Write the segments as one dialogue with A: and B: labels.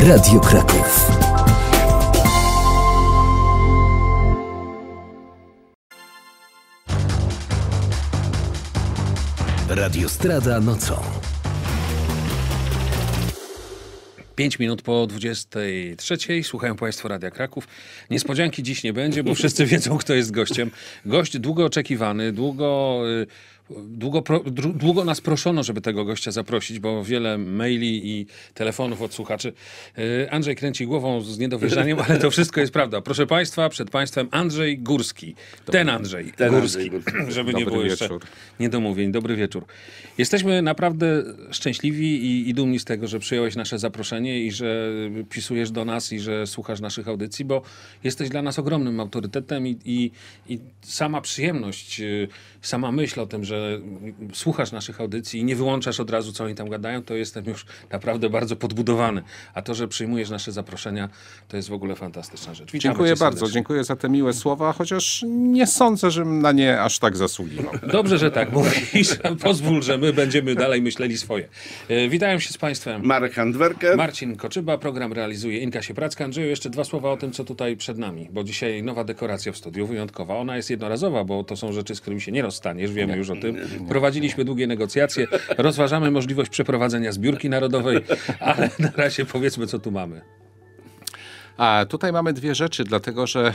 A: Radio Kraków. Radio Strada nocą. Pięć minut po 23. Słuchają Państwo Radia Kraków. Niespodzianki dziś nie będzie, bo wszyscy wiedzą, kto jest gościem. Gość długo oczekiwany, długo. Yy, Długo, pro, długo nas proszono, żeby tego gościa zaprosić, bo wiele maili i telefonów od słuchaczy. E, Andrzej kręci głową z niedowierzaniem, ale to wszystko jest prawda. Proszę Państwa, przed Państwem Andrzej Górski. Ten Andrzej Ten Górski, Andrzej żeby Dobry nie było jeszcze wieczór. niedomówień. Dobry wieczór. Jesteśmy naprawdę szczęśliwi i, i dumni z tego, że przyjąłeś nasze zaproszenie i że pisujesz do nas i że słuchasz naszych audycji, bo jesteś dla nas ogromnym autorytetem i, i, i sama przyjemność, y, sama myśl o tym, że że słuchasz naszych audycji i nie wyłączasz od razu, co oni tam gadają, to jestem już naprawdę bardzo podbudowany. A to, że przyjmujesz nasze zaproszenia, to jest w ogóle fantastyczna rzecz. Witamy dziękuję bardzo,
B: dziękuję za te miłe słowa, chociaż nie sądzę, żebym na nie aż tak zasługiwał.
A: Dobrze, że tak mówisz. Pozwól, że my będziemy dalej myśleli swoje. E, Witam się z Państwem. Marek Handwerker. Marcin Koczyba. Program realizuje Inka Siepracka. Andrzeju, jeszcze dwa słowa o tym, co tutaj przed nami, bo dzisiaj nowa dekoracja w studiu, wyjątkowa. Ona jest jednorazowa, bo to są rzeczy, z którymi się nie rozstaniesz, wiemy już o tym tym. Prowadziliśmy długie negocjacje, rozważamy możliwość przeprowadzenia zbiórki narodowej, ale na razie powiedzmy, co tu mamy. A
B: tutaj mamy dwie rzeczy, dlatego że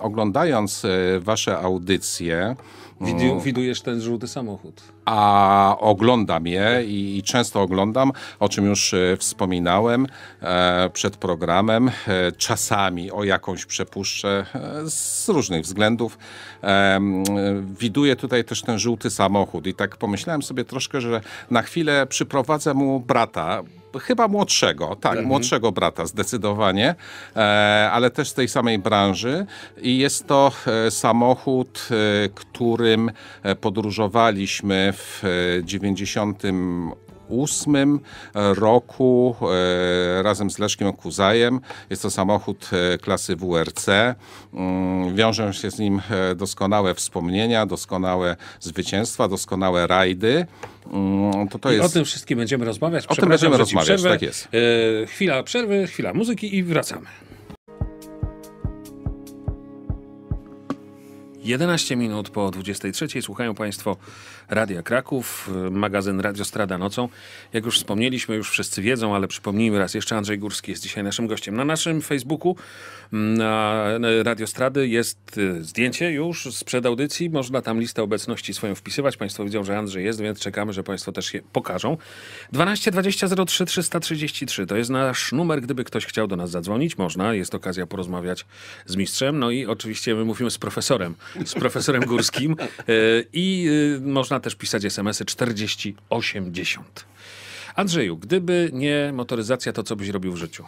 B: oglądając e, wasze audycje,
A: Widu, no. widujesz ten żółty samochód.
B: A oglądam je i, i często oglądam, o czym już e, wspominałem e, przed programem. E, czasami o jakąś przepuszczę e, z różnych względów. E, widuję tutaj też ten żółty samochód i tak pomyślałem sobie troszkę, że na chwilę przyprowadzę mu brata, chyba młodszego, tak, mhm. młodszego brata zdecydowanie, e, ale też z tej samej branży i jest to e, samochód, e, którym podróżowaliśmy w 98 2008 roku e, razem z Leszkiem Kuzajem. Jest to samochód e, klasy WRC. Mm, wiążą się z nim e, doskonałe wspomnienia, doskonałe zwycięstwa, doskonałe rajdy. Mm, to to jest... O tym
A: wszystkim będziemy rozmawiać. O tym będziemy rozmawiać, tak jest. Chwila przerwy, chwila muzyki i wracamy. 11 minut po 23 słuchają Państwo Radia Kraków, magazyn Radio Strada Nocą. Jak już wspomnieliśmy, już wszyscy wiedzą, ale przypomnijmy raz jeszcze, Andrzej Górski jest dzisiaj naszym gościem. Na naszym Facebooku mm, na Radio Strady jest y, zdjęcie już sprzed audycji. Można tam listę obecności swoją wpisywać. Państwo widzą, że Andrzej jest, więc czekamy, że Państwo też je pokażą. 12 20 03 333 to jest nasz numer, gdyby ktoś chciał do nas zadzwonić. Można, jest okazja porozmawiać z mistrzem. No i oczywiście my mówimy z profesorem z profesorem Górskim e, i e, można też pisać SMS-y 4080. Andrzeju, gdyby nie motoryzacja, to co byś robił w życiu?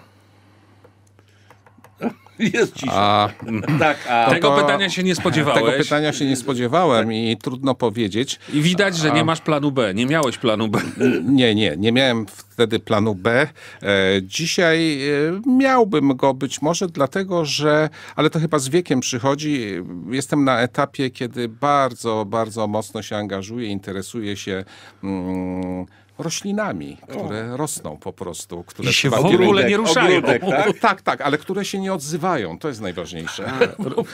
A: Jest cisza.
B: A, tak, a... Tego pytania się nie spodziewałeś. Tego pytania
A: się nie spodziewałem
B: i trudno powiedzieć. I widać, że nie masz planu B. Nie miałeś planu B. Nie, nie. Nie miałem wtedy planu B. E, dzisiaj e, miałbym go być może dlatego, że... Ale to chyba z wiekiem przychodzi. Jestem na etapie, kiedy bardzo, bardzo mocno się angażuję, interesuję się... Mm, roślinami, które o. rosną po prostu. Które I się w ogóle nie ruszają. Ogródek, tak? tak? tak, ale które się nie odzywają. To jest najważniejsze.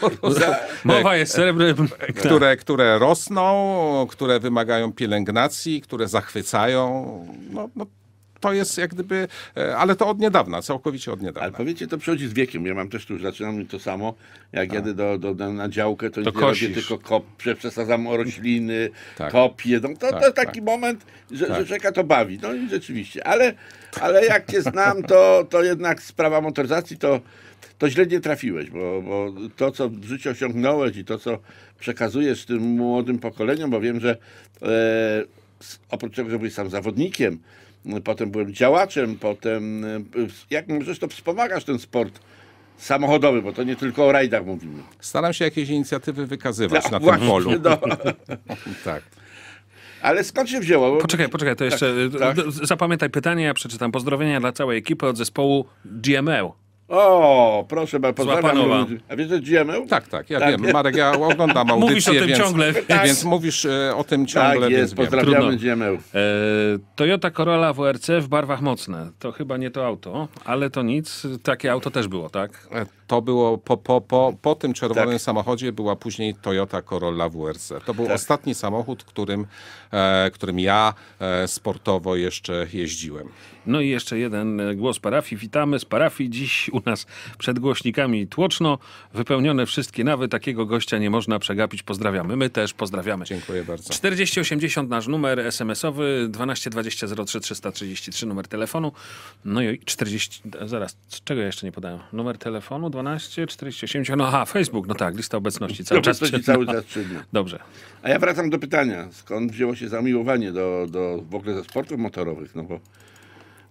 B: Mowa jest srebrnym. Tak. Które, które rosną, które wymagają pielęgnacji, które zachwycają. No, no,
C: to jest jak gdyby, e, ale to od niedawna, całkowicie od niedawna. Ale powiecie, to przychodzi z wiekiem. Ja mam też tu już zaczynam to samo. Jak A. Tak. do, do, do, na działkę, to, to robię tylko kop, przesadzam rośliny, tak. kopię. No, to, tak, to taki tak. moment, że, tak. że czeka to bawi. No i rzeczywiście. Ale, ale jak cię znam, to, to jednak sprawa motoryzacji to to źle nie trafiłeś, bo, bo, to, co w życiu osiągnąłeś i to, co przekazujesz tym młodym pokoleniom, bo wiem, że e, oprócz tego, że byłeś sam zawodnikiem, potem byłem działaczem, potem e, jak zresztą wspomagasz ten sport samochodowy, bo to nie tylko o rajdach mówimy.
B: Staram się jakieś inicjatywy wykazywać no, na właśnie, tym polu. No.
A: tak.
C: Ale skąd się wzięło?
A: Poczekaj, poczekaj, to tak, jeszcze e, tak, tak. zapamiętaj pytanie, ja przeczytam. Pozdrowienia dla całej ekipy od zespołu GML.
C: O, proszę bardzo, pozdrawiam. Złapanowa. A wiesz, to Dziemeł? Tak, tak, ja Tak. wiem. Marek, ja oglądam audycję, Mówisz o tym więc, ciągle. więc tak.
A: mówisz e, o tym ciągle, Tak więc wiem. pozdrawiamy Trudno. E, Toyota Corolla WRC w barwach mocne. To chyba nie to auto, ale to nic. Takie auto też było, tak? E, to było po, po, po, po tym czerwonym Tak. samochodzie była później Toyota Corolla WRC. To był tak. ostatni samochód, którym, e, którym ja e, sportowo jeszcze jeździłem. No i jeszcze jeden e, głos parafii. Witamy z parafii. Dziś u nas przed głośnikami tłoczno. Wypełnione wszystkie nawy. Takiego gościa nie można przegapić. Pozdrawiamy. My też pozdrawiamy. Dziękuję bardzo. 4080 nasz numer SMS-owy, 1220 333 numer telefonu. No i 40... Zaraz, czego ja jeszcze nie podałem? Numer telefonu 12480. No aha, Facebook. No tak, lista obecności cały czas. obecności Cały czas czynna. Dobrze.
C: A ja wracam do pytania. Skąd wzięło się zamiłowanie do, do w ogóle ze sportów motorowych? No bo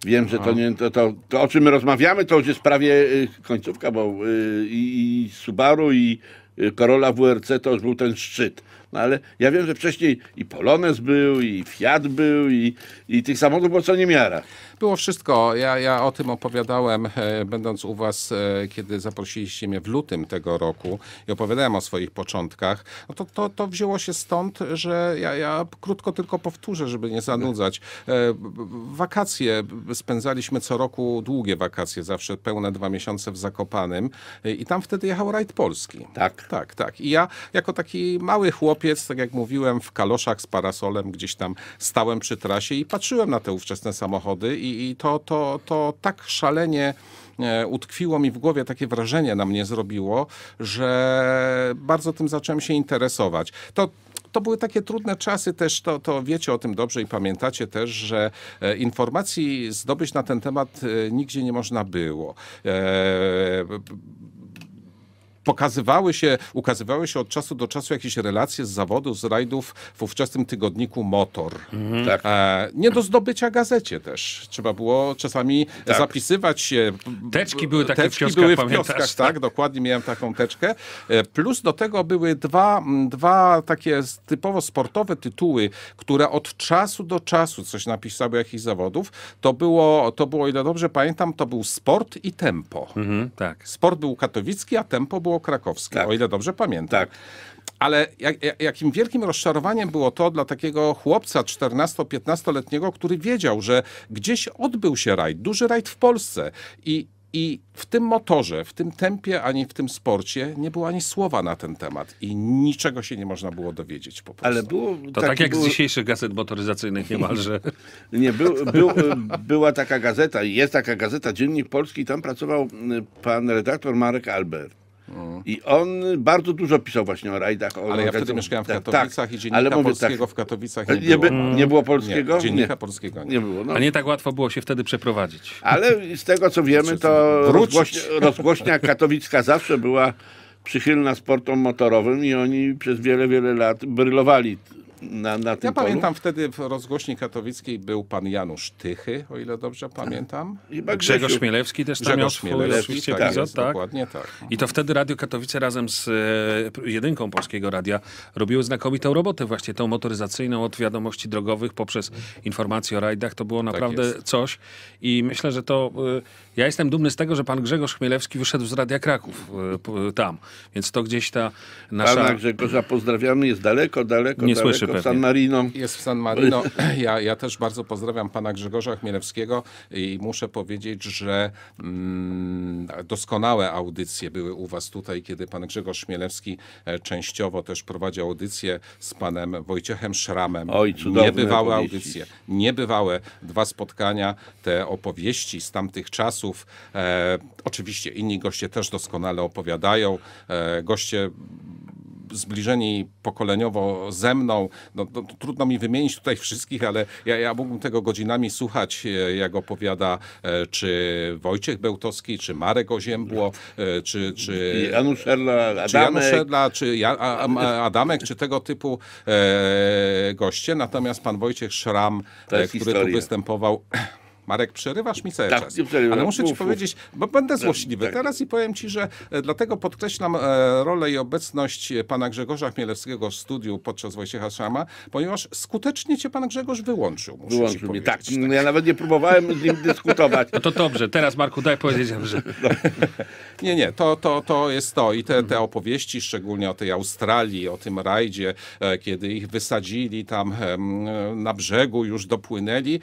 C: Wiem, że to, nie, to, to, to, o czym my rozmawiamy, to już jest prawie y, końcówka, bo y, i Subaru, i y, Corolla WRC to już był ten szczyt. No ale ja wiem, że wcześniej i Polonez był, i Fiat był, i, i tych samochodów było co
B: niemiara. Było wszystko. Ja, ja o tym opowiadałem, e, będąc u was, e, kiedy zaprosiliście mnie w lutym tego roku i opowiadałem o swoich początkach. No to, to, to wzięło się stąd, że ja, ja krótko tylko powtórzę, żeby nie zanudzać. E, wakacje spędzaliśmy co roku, długie wakacje, zawsze pełne dwa miesiące w Zakopanem i tam wtedy jechał rajd polski. Tak. Tak, tak. I ja jako taki mały chłop piec, tak jak mówiłem, w kaloszach z parasolem gdzieś tam stałem przy trasie i patrzyłem na te ówczesne samochody i, i to, to, to tak szalenie e, utkwiło mi w głowie, takie wrażenie na mnie zrobiło, że bardzo tym zacząłem się interesować. To to były takie trudne czasy też, to, to wiecie o tym dobrze i pamiętacie też, że e, informacji zdobyć na ten temat e, nigdzie nie można było pokazywały się, ukazywały się od czasu do czasu jakieś relacje z zawodów, z rajdów w ówczesnym tygodniku Motor. Mhm. Tak. E, nie do zdobycia gazecie też. Trzeba było czasami tak. zapisywać się. Teczki były takie teczki w kioskach, były w pamiętasz, tak, tak? Dokładnie miałem taką teczkę. E, plus do tego były dwa, dwa takie typowo sportowe tytuły, które od czasu do czasu coś napisały jakichś zawodów. To było, to było, ile dobrze pamiętam, to był sport i tempo. Mhm, tak. Sport był katowicki, a tempo było było krakowskie, tak. o ile dobrze pamiętam. Tak. Ale jak, jakim wielkim rozczarowaniem było to dla takiego chłopca 14-15-letniego, który wiedział, że gdzieś odbył się rajd, duży rajd w Polsce i i w tym motorze, w tym tempie, ani w tym sporcie nie było ani słowa na ten temat i niczego się nie można było dowiedzieć
C: po prostu. Ale było, to tak jak z dzisiejszych
A: gazet motoryzacyjnych niemalże. nie, był, był,
C: była taka gazeta, jest taka gazeta, Dziennik Polski, tam pracował y, pan redaktor Marek Albert. Mm. I on bardzo dużo pisał właśnie o rajdach. O ale ja wtedy mieszkałem w tak, Katowicach tak, i dziennika ale mówię, tak, polskiego tak, w Katowicach nie, nie było. nie było polskiego? Nie, dziennika nie. polskiego nie, nie było. No. A nie tak
A: łatwo było się wtedy przeprowadzić. Ale
C: z tego co wiemy, znaczy, to rozgłośnia, rozgłośnia katowicka zawsze była przychylna sportom motorowym i oni przez wiele, wiele lat brylowali na, na tym Ja polu? pamiętam
B: wtedy w rozgłośni katowickiej był pan Janusz Tychy, o ile dobrze tak. pamiętam. Chyba Grzegorz Śmielewski też tam miał Śmielewski tak, jest, tak? Dokładnie
A: tak. I to wtedy Radio Katowice razem z e, jedynką Polskiego Radia robiły znakomitą robotę właśnie tą motoryzacyjną od wiadomości drogowych poprzez informacje o rajdach. To było tak naprawdę tak coś i myślę, że to... E, ja jestem dumny z tego, że pan Grzegorz Chmielewski wyszedł z Radia Kraków e, tam, więc to gdzieś ta nasza... Pana Grzegorza
C: pozdrawiamy, jest daleko, daleko, Nie daleko. Słyszy w San Marino. Jest w San Marino.
A: Ja, ja też bardzo pozdrawiam pana Grzegorza
B: Chmielewskiego i muszę powiedzieć, że mm, doskonałe audycje były u was tutaj, kiedy pan Grzegorz Chmielewski e, częściowo też prowadził audycję z panem Wojciechem Szramem. Oj, Niebywałe opowieści. audycje. Niebywałe. Dwa spotkania, te opowieści z tamtych czasów. E, oczywiście inni goście też doskonale opowiadają. E, goście zbliżeni pokoleniowo ze mną. No, no, trudno mi wymienić tutaj wszystkich, ale ja, ja mógłbym tego godzinami słuchać, e, jak opowiada e, czy Wojciech Bełtowski, czy Marek Oziębło, e, czy, czy Janusz Erla, Adamek. Czy Janusz Erla, czy ja, Adamek, czy tego typu goście. Natomiast pan Wojciech Szram, który historia. tu występował... Marek, przerywasz mi cały tak, czas. Ale muszę ci powiedzieć, bo będę tak, złośliwy tak. teraz i powiem ci, że e, dlatego podkreślam e, rolę i obecność e, pana Grzegorza Chmielewskiego w studiu podczas Wojciecha Szama, ponieważ skutecznie cię pan Grzegorz wyłączył. Wyłączył mnie, tak. tak. No ja nawet nie
A: próbowałem z nim dyskutować. No to dobrze, teraz Marku, daj powiedzieć dobrze.
B: No. Nie, nie, to, to, to jest to. I te, te opowieści, szczególnie o tej Australii, o tym rajdzie, kiedy ich wysadzili tam na brzegu, już dopłynęli.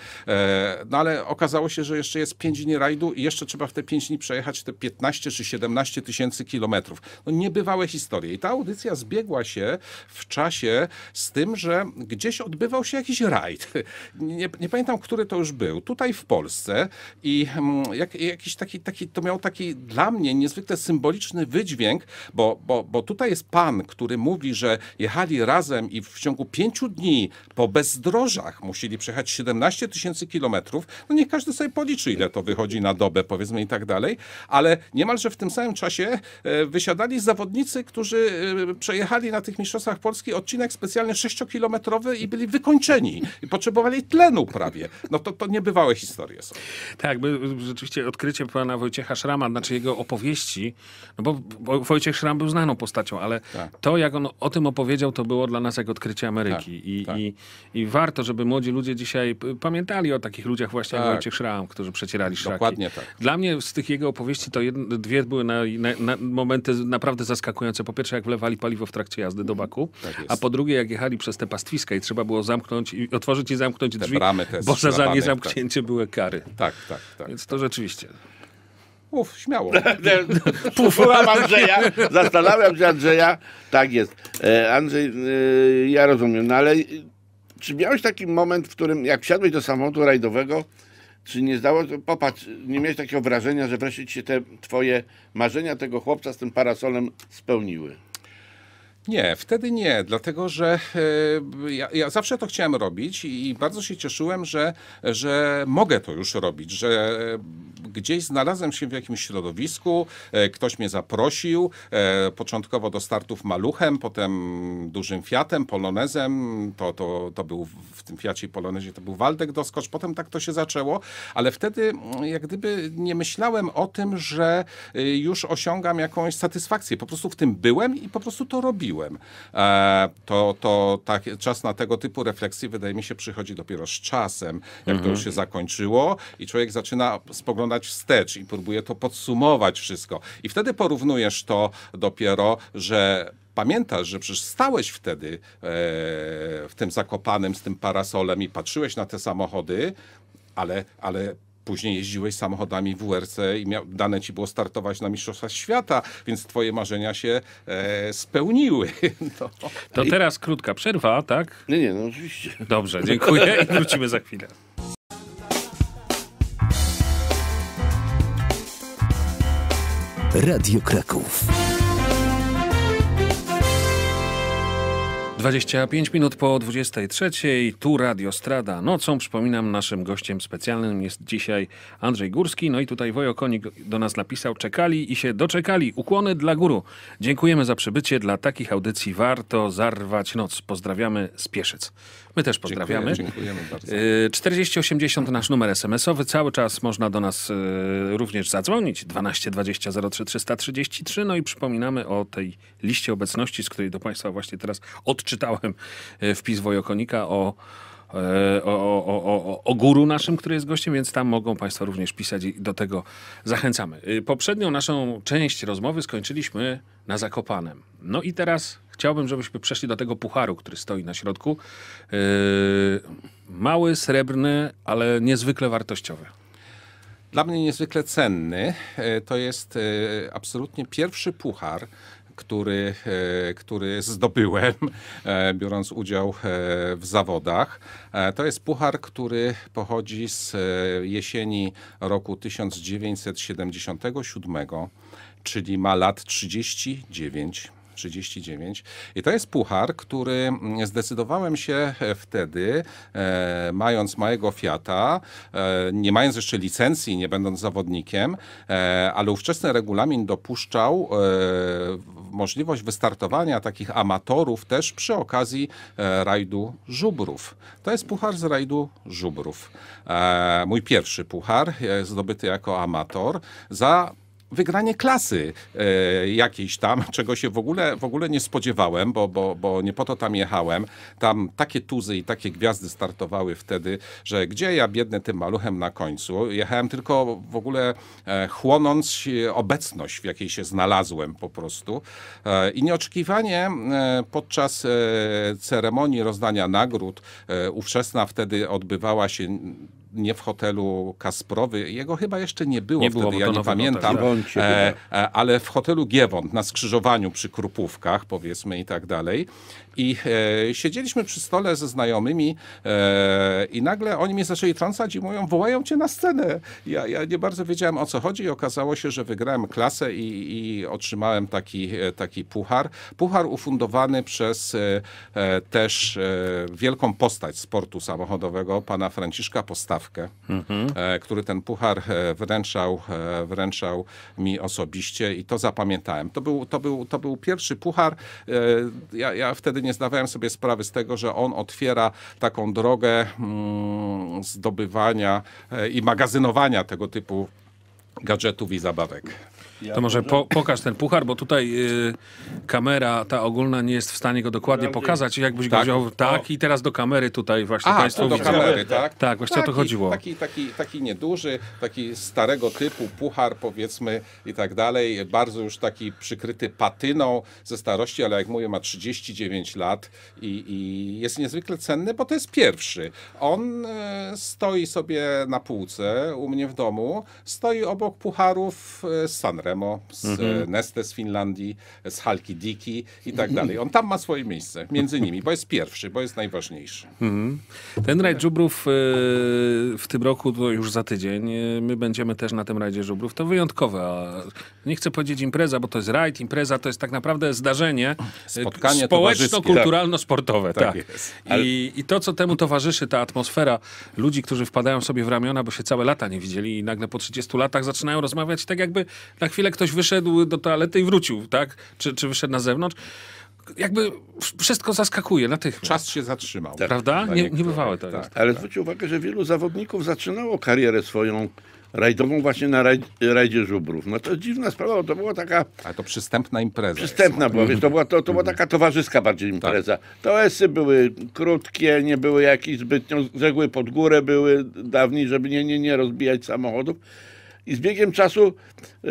B: No ale okazało się, że jeszcze jest 5 dni rajdu i jeszcze trzeba w te 5 dni przejechać te 15 czy 17 tysięcy kilometrów. No niebywałe historie. I ta audycja zbiegła się w czasie z tym, że gdzieś odbywał się jakiś rajd. Nie, nie pamiętam, który to już był. Tutaj w Polsce i mm, jak, jakiś taki, taki, to miał taki dla mnie niezwykle symboliczny wydźwięk, bo, bo, bo tutaj jest pan, który mówi, że jechali razem i w ciągu 5 dni po bezdrożach musieli przejechać 17 tysięcy kilometrów. No niech każdy sobie policzy, ile to wychodzi na dobę, powiedzmy i tak dalej, ale niemalże w tym samym czasie e, wysiadali zawodnicy, którzy e, przejechali na tych mistrzostwach Polski odcinek specjalny
A: sześciokilometrowy i byli wykończeni. I potrzebowali tlenu prawie. No to, to niebywałe historie są. Tak, by, y, rzeczywiście odkrycie pana Wojciecha Szrama, znaczy jego opowieści, no bo, Wojciech Szram był znaną postacią, ale tak. to jak on o tym opowiedział, to było dla nas jak odkrycie Ameryki. Tak, I, tak. I, I warto, żeby młodzi ludzie dzisiaj pamiętali o takich ludziach właśnie, tak. Wojciech Szram, którzy przecierali szraki. Dokładnie tak. Dla mnie z tych jego opowieści to jedno, dwie były na, na, na momenty naprawdę zaskakujące. Po pierwsze, jak wlewali paliwo w trakcie jazdy do mhm. baku, tak a po drugie, jak jechali przez te pastwiska i trzeba było zamknąć, i otworzyć i zamknąć te drzwi, bramy te bo za nie zamknięcie tak. były kary. Tak, tak, tak. Więc to tak. rzeczywiście...
B: Uf, śmiało.
A: Słucham
C: Andrzeja, zastanawiam się Andrzeja, tak jest. E, Andrzej, e, ja rozumiem, no ale czy miałeś taki moment, w którym jak wsiadłeś do samochodu rajdowego, czy nie zdało popatrz, nie miałeś takiego wrażenia, że wreszcie ci się te twoje marzenia tego chłopca z tym parasolem spełniły?
B: Nie, wtedy nie, dlatego że e, ja, ja, zawsze to chciałem robić i bardzo się cieszyłem, że, że mogę to już robić, że e, gdzieś znalazłem się w jakimś środowisku, e, ktoś mnie zaprosił, początkowo do startów maluchem, potem dużym Fiatem, Polonezem, to, to, to był w tym Fiacie i Polonezie to był Waldek Doskocz, potem tak to się zaczęło, ale wtedy mm, jak gdyby nie myślałem o tym, że już osiągam jakąś satysfakcję, po prostu w tym byłem i po prostu to robiłem mówiłem. E, to, to tak, czas na tego typu refleksje wydaje mi się przychodzi dopiero z czasem, jak mhm. to już się zakończyło i człowiek zaczyna spoglądać wstecz i próbuje to podsumować wszystko. I wtedy porównujesz to dopiero, że pamiętasz, że przecież stałeś wtedy e, w tym zakopanym z tym parasolem i patrzyłeś na te samochody, ale, ale później jeździłeś samochodami w WRC i miał, dane ci było startować na Mistrzostwach Świata, więc twoje marzenia się e, spełniły. No. To teraz krótka przerwa,
A: tak? Nie, nie, no oczywiście. Dobrze, dziękuję i wrócimy za chwilę. Radio Kraków. 25 minut po 23, tu Radio Strada. Nocą, przypominam, naszym gościem specjalnym jest dzisiaj Andrzej Górski. No i tutaj Wojokonik do nas napisał, czekali i się doczekali. Ukłony dla góru. Dziękujemy za przybycie. Dla takich audycji warto zarwać noc. Pozdrawiamy z Pieszec. My też pozdrawiamy. Dziękujemy, bardzo. 4080 e, nasz numer SMS-owy. Cały czas można do nas e, również zadzwonić. 12 20 03 333. No i przypominamy o tej liście obecności, z której do Państwa właśnie teraz od czytałem e, wpis Wojokonika e, o o, o, o, o guru naszym, który jest gościem, więc tam mogą Państwo również pisać i do tego zachęcamy. E, poprzednią naszą część rozmowy skończyliśmy na Zakopanem. No i teraz chciałbym, żebyśmy przeszli do tego pucharu, który stoi na środku. Mały, srebrny, ale niezwykle wartościowy. Dla mnie niezwykle cenny. To jest absolutnie
B: pierwszy puchar, który, e, który zdobyłem, e, biorąc udział e, w zawodach. To jest puchar, który pochodzi z jesieni roku 1977, czyli ma lat 39 39. I to jest puchar, który mm, zdecydowałem się e, wtedy, e, mając małego Fiata, e, nie mając jeszcze licencji, nie będąc zawodnikiem, e, ale ówczesny regulamin dopuszczał e, możliwość wystartowania takich amatorów też przy okazji e, rajdu żubrów. To jest puchar z rajdu żubrów. Mój pierwszy puchar, zdobyty jako amator, za wygranie klasy e, jakiejś tam, czego się w ogóle, w ogóle nie spodziewałem, bo, bo, bo nie po to tam jechałem. Tam takie tuzy i takie gwiazdy startowały wtedy, że gdzie ja biedny tym maluchem na końcu. Jechałem tylko w ogóle e, chłonąc e, obecność, w jakiej się znalazłem po prostu. E, I nieoczekiwanie e, podczas e, ceremonii rozdania nagród, ówczesna wtedy odbywała się nie w hotelu Kasprowy, jego chyba jeszcze nie było nie wtedy, było, no ja nie pamiętam, e, e, ale w hotelu Giewont na skrzyżowaniu przy Krupówkach powiedzmy i tak dalej i e, siedzieliśmy przy stole ze znajomymi e, i nagle oni mnie zaczęli trącać i mówią, wołają cię na scenę. Ja, ja nie bardzo wiedziałem o co chodzi i okazało się, że wygrałem klasę i, i otrzymałem taki, e, taki puchar. Puchar ufundowany przez e, e też e, wielką postać sportu samochodowego, pana Franciszka Postawkę, mhm. który ten puchar wręczał, wręczał mi osobiście i to zapamiętałem. To był, to był, to był pierwszy puchar. ja, ja wtedy nie nie zdawałem sobie sprawy z tego, że on otwiera taką drogę mm, zdobywania e, i
A: magazynowania tego typu gadżetów i zabawek. Ja to może po, pokaż ten puchar, bo tutaj y, kamera ta ogólna nie jest w stanie go dokładnie Prawdzie. pokazać. Jakbyś tak. go wziął, tak, o. i teraz do kamery tutaj właśnie Państwo do widzą. kamery, tak? Tak, tak właśnie taki, o to chodziło. Taki,
B: taki, taki nieduży, taki starego typu puchar powiedzmy i tak dalej, bardzo już taki przykryty patyną ze starości, ale jak mówię ma 39 lat i, i jest niezwykle cenny, bo to jest pierwszy. On y, stoi sobie na półce u mnie w domu, stoi obok pucharów y, e, Sanre z mhm. Neste z Finlandii, z Halki Diki i tak dalej. On tam ma swoje miejsce między nimi, bo jest pierwszy,
A: bo jest najważniejszy. Mhm. Ten rajd żubrów y, w tym roku, to już za tydzień, y, my będziemy też na tym rajdzie żubrów. To wyjątkowe. nie chcę powiedzieć impreza, bo to jest rajd, impreza to jest tak naprawdę zdarzenie y, Spotkanie społeczno-kulturalno-sportowe. Tak, tak. tak. I, I to, co temu towarzyszy, ta atmosfera ludzi, którzy wpadają sobie w ramiona, bo się całe lata nie widzieli i nagle po 30 latach zaczynają rozmawiać tak jakby na chwilę chwilę ktoś wyszedł do toalety i wrócił, tak? Czy, czy wyszedł na zewnątrz. Jakby wszystko zaskakuje natychmiast. Czas się zatrzymał. Tak, prawda? Nie, niebywałe to tak,
C: Ale tak. zwróćcie uwagę, że wielu zawodników zaczynało karierę swoją rajdową właśnie na rajdzie żubrów. No to dziwna sprawa, to była taka... Ale to przystępna impreza. Przystępna była, to była, to, to była mhm. taka towarzyska bardziej tak. impreza. Tak. Toesy były krótkie, nie były jakieś zbytnio, z reguły pod górę były dawniej, żeby nie, nie, nie rozbijać samochodów. I z biegiem czasu e,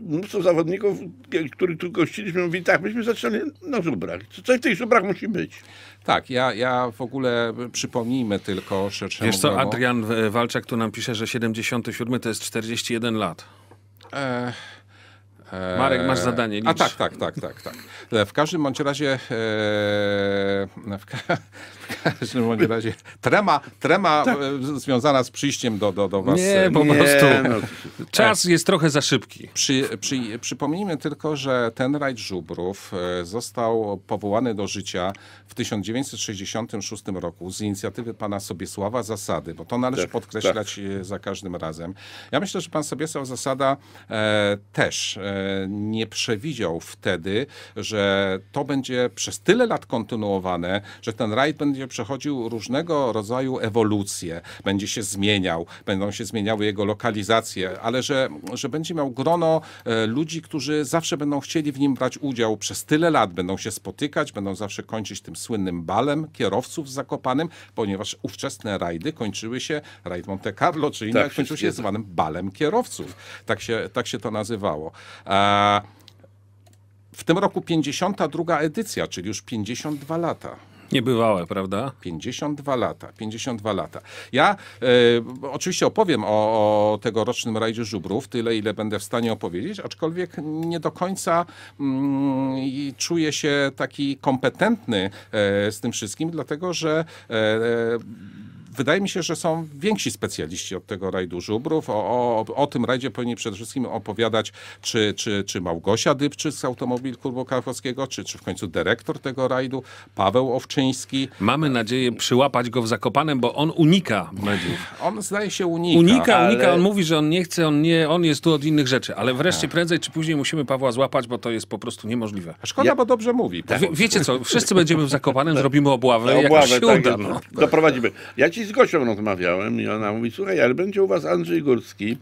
C: mnóstwo zawodników, e, których tu gościliśmy, mówi tak, myśmy zaczęli na żubrach. Coś w tych żubrach musi być. Tak,
A: ja, ja w ogóle e, przypomnijmy tylko szerszemu Wiesz co, Adrian e, Walczak tu nam pisze, że 77 to jest 41 lat.
B: Ech.
A: Marek, masz zadanie. Tak, licz. A tak, tak, tak, tak,
B: tak. W każdym bądź razie e, e, w, ka w każdym bądź razie trema, trema tak. E, związana z przyjściem do, do, do was. Nie, po nie, prostu. No. Czas jest trochę za szybki. Przy, przy, przypomnijmy tylko, że ten rajd Żubrów został powołany do życia w 1966 roku z inicjatywy pana Sobiesława Zasady, bo to należy tak, podkreślać tak. za każdym razem. Ja myślę, że pan Sobiesław Zasada e, też e, nie przewidział wtedy, że to będzie przez tyle lat kontynuowane, że ten rajd będzie przechodził różnego rodzaju ewolucje, będzie się zmieniał, będą się zmieniały jego lokalizacje, ale że, że będzie miał grono e, ludzi, którzy zawsze będą chcieli w nim brać udział przez tyle lat, będą się spotykać, będą zawsze kończyć tym słynnym balem kierowców z Zakopanem, ponieważ ówczesne rajdy kończyły się, rajd Monte Carlo czy inaczej tak, kończyły się zwanym balem kierowców. Tak się, tak się to nazywało. W tym roku 52 edycja, czyli już 52 lata. Niebywałe, prawda? 52 lata, 52 lata. Ja e, oczywiście opowiem o, o tegorocznym rajdzie żubrów, tyle ile będę w stanie opowiedzieć, aczkolwiek nie do końca mm, czuję się taki kompetentny e, z tym wszystkim, dlatego że e, wydaje mi się, że są więksi specjaliści od tego rajdu żubrów. O, o, o tym rajdzie powinien przede wszystkim opowiadać czy, czy, czy Małgosia Dybczyk z Automobil Klubu czy, czy w końcu dyrektor tego rajdu, Paweł Owczyński.
A: Mamy nadzieję przyłapać go w Zakopanem, bo on unika mediów.
B: On zdaje się unika. Unika, ale... unika. On
A: mówi, że on nie chce, on nie, on jest tu od innych rzeczy, ale wreszcie tak. prędzej czy później musimy Pawła złapać, bo to jest po prostu niemożliwe. Szkoda, ja... bo
C: dobrze mówi. Wie,
A: wiecie co, wszyscy będziemy w Zakopanem, tak. zrobimy obławę, obławę jak się tak, uda. No. Doprowadzimy.
C: Ja ci z Gosią rozmawiałem i ona mówi, słuchaj, ale będzie u was Andrzej Górski.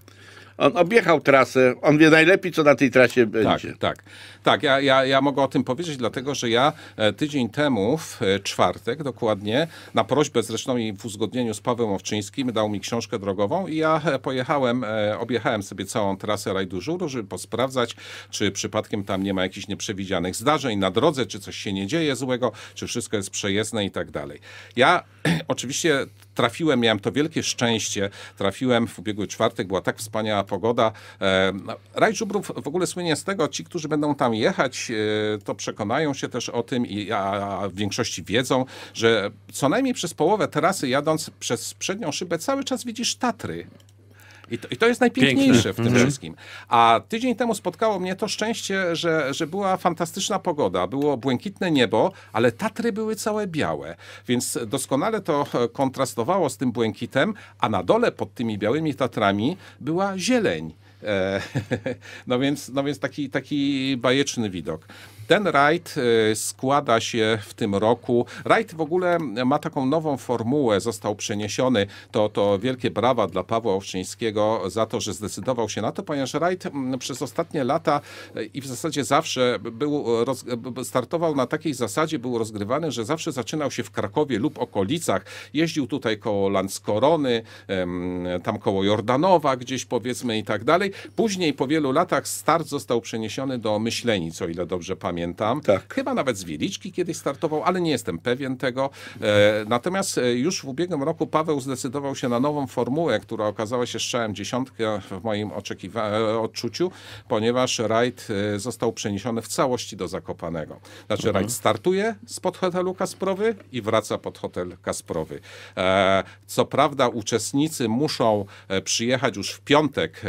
C: On objechał trasę, on wie najlepiej, co na tej trasie będzie. Tak, tak.
B: tak ja, ja, ja mogę o tym powiedzieć, dlatego że ja e, tydzień temu, w e, czwartek dokładnie, na prośbę zresztą i w uzgodnieniu z Pawłem Owczyńskim, dał mi książkę drogową i ja e, pojechałem, objechałem sobie całą trasę rajdu żuru, żeby posprawdzać, czy przypadkiem tam nie ma jakichś nieprzewidzianych zdarzeń na drodze, czy coś się nie dzieje złego, czy wszystko jest przejezdne i tak dalej. Ja Oczywiście trafiłem, miałem to wielkie szczęście, trafiłem w ubiegły czwartek, była tak wspaniała pogoda. E, raj Żubrów w ogóle słynie z tego, ci, którzy będą tam jechać, e, to przekonają się też o tym i a w większości wiedzą, że co najmniej przez połowę terasy jadąc przez przednią szybę cały czas widzisz Tatry. I to, i to jest najpiękniejsze Piękne. w tym mhm. wszystkim. A tydzień temu spotkało mnie to szczęście, że, że była fantastyczna pogoda. Było błękitne niebo, ale Tatry były całe białe. Więc doskonale to e, kontrastowało z tym błękitem, a na dole pod tymi białymi Tatrami była zieleń. E, no więc, no więc taki, taki bajeczny widok. Ten rajd y, składa się w tym roku. Rajd w ogóle ma taką nową formułę, został przeniesiony. To, to wielkie brawa dla Pawła Owczyńskiego za to, że zdecydował się na to, ponieważ rajd mm, przez ostatnie lata y, i w zasadzie zawsze był, startował na takiej zasadzie, był rozgrywany, że zawsze zaczynał się w Krakowie lub okolicach. Jeździł tutaj koło Landskorony, tam koło Jordanowa gdzieś powiedzmy i tak dalej. Później po wielu latach start został przeniesiony do Myślenic, o ile dobrze pamiętam pamiętam. Tak. Chyba nawet z Wieliczki kiedyś startował, ale nie jestem pewien tego. E, natomiast e, już w ubiegłym roku Paweł zdecydował się na nową formułę, która okazała się strzałem dziesiątkę w moim e, odczuciu, ponieważ rajd został przeniesiony w całości do Zakopanego. Znaczy mhm. rajd startuje spod hotelu Kasprowy i wraca pod hotel Kasprowy. co prawda uczestnicy muszą przyjechać już w piątek,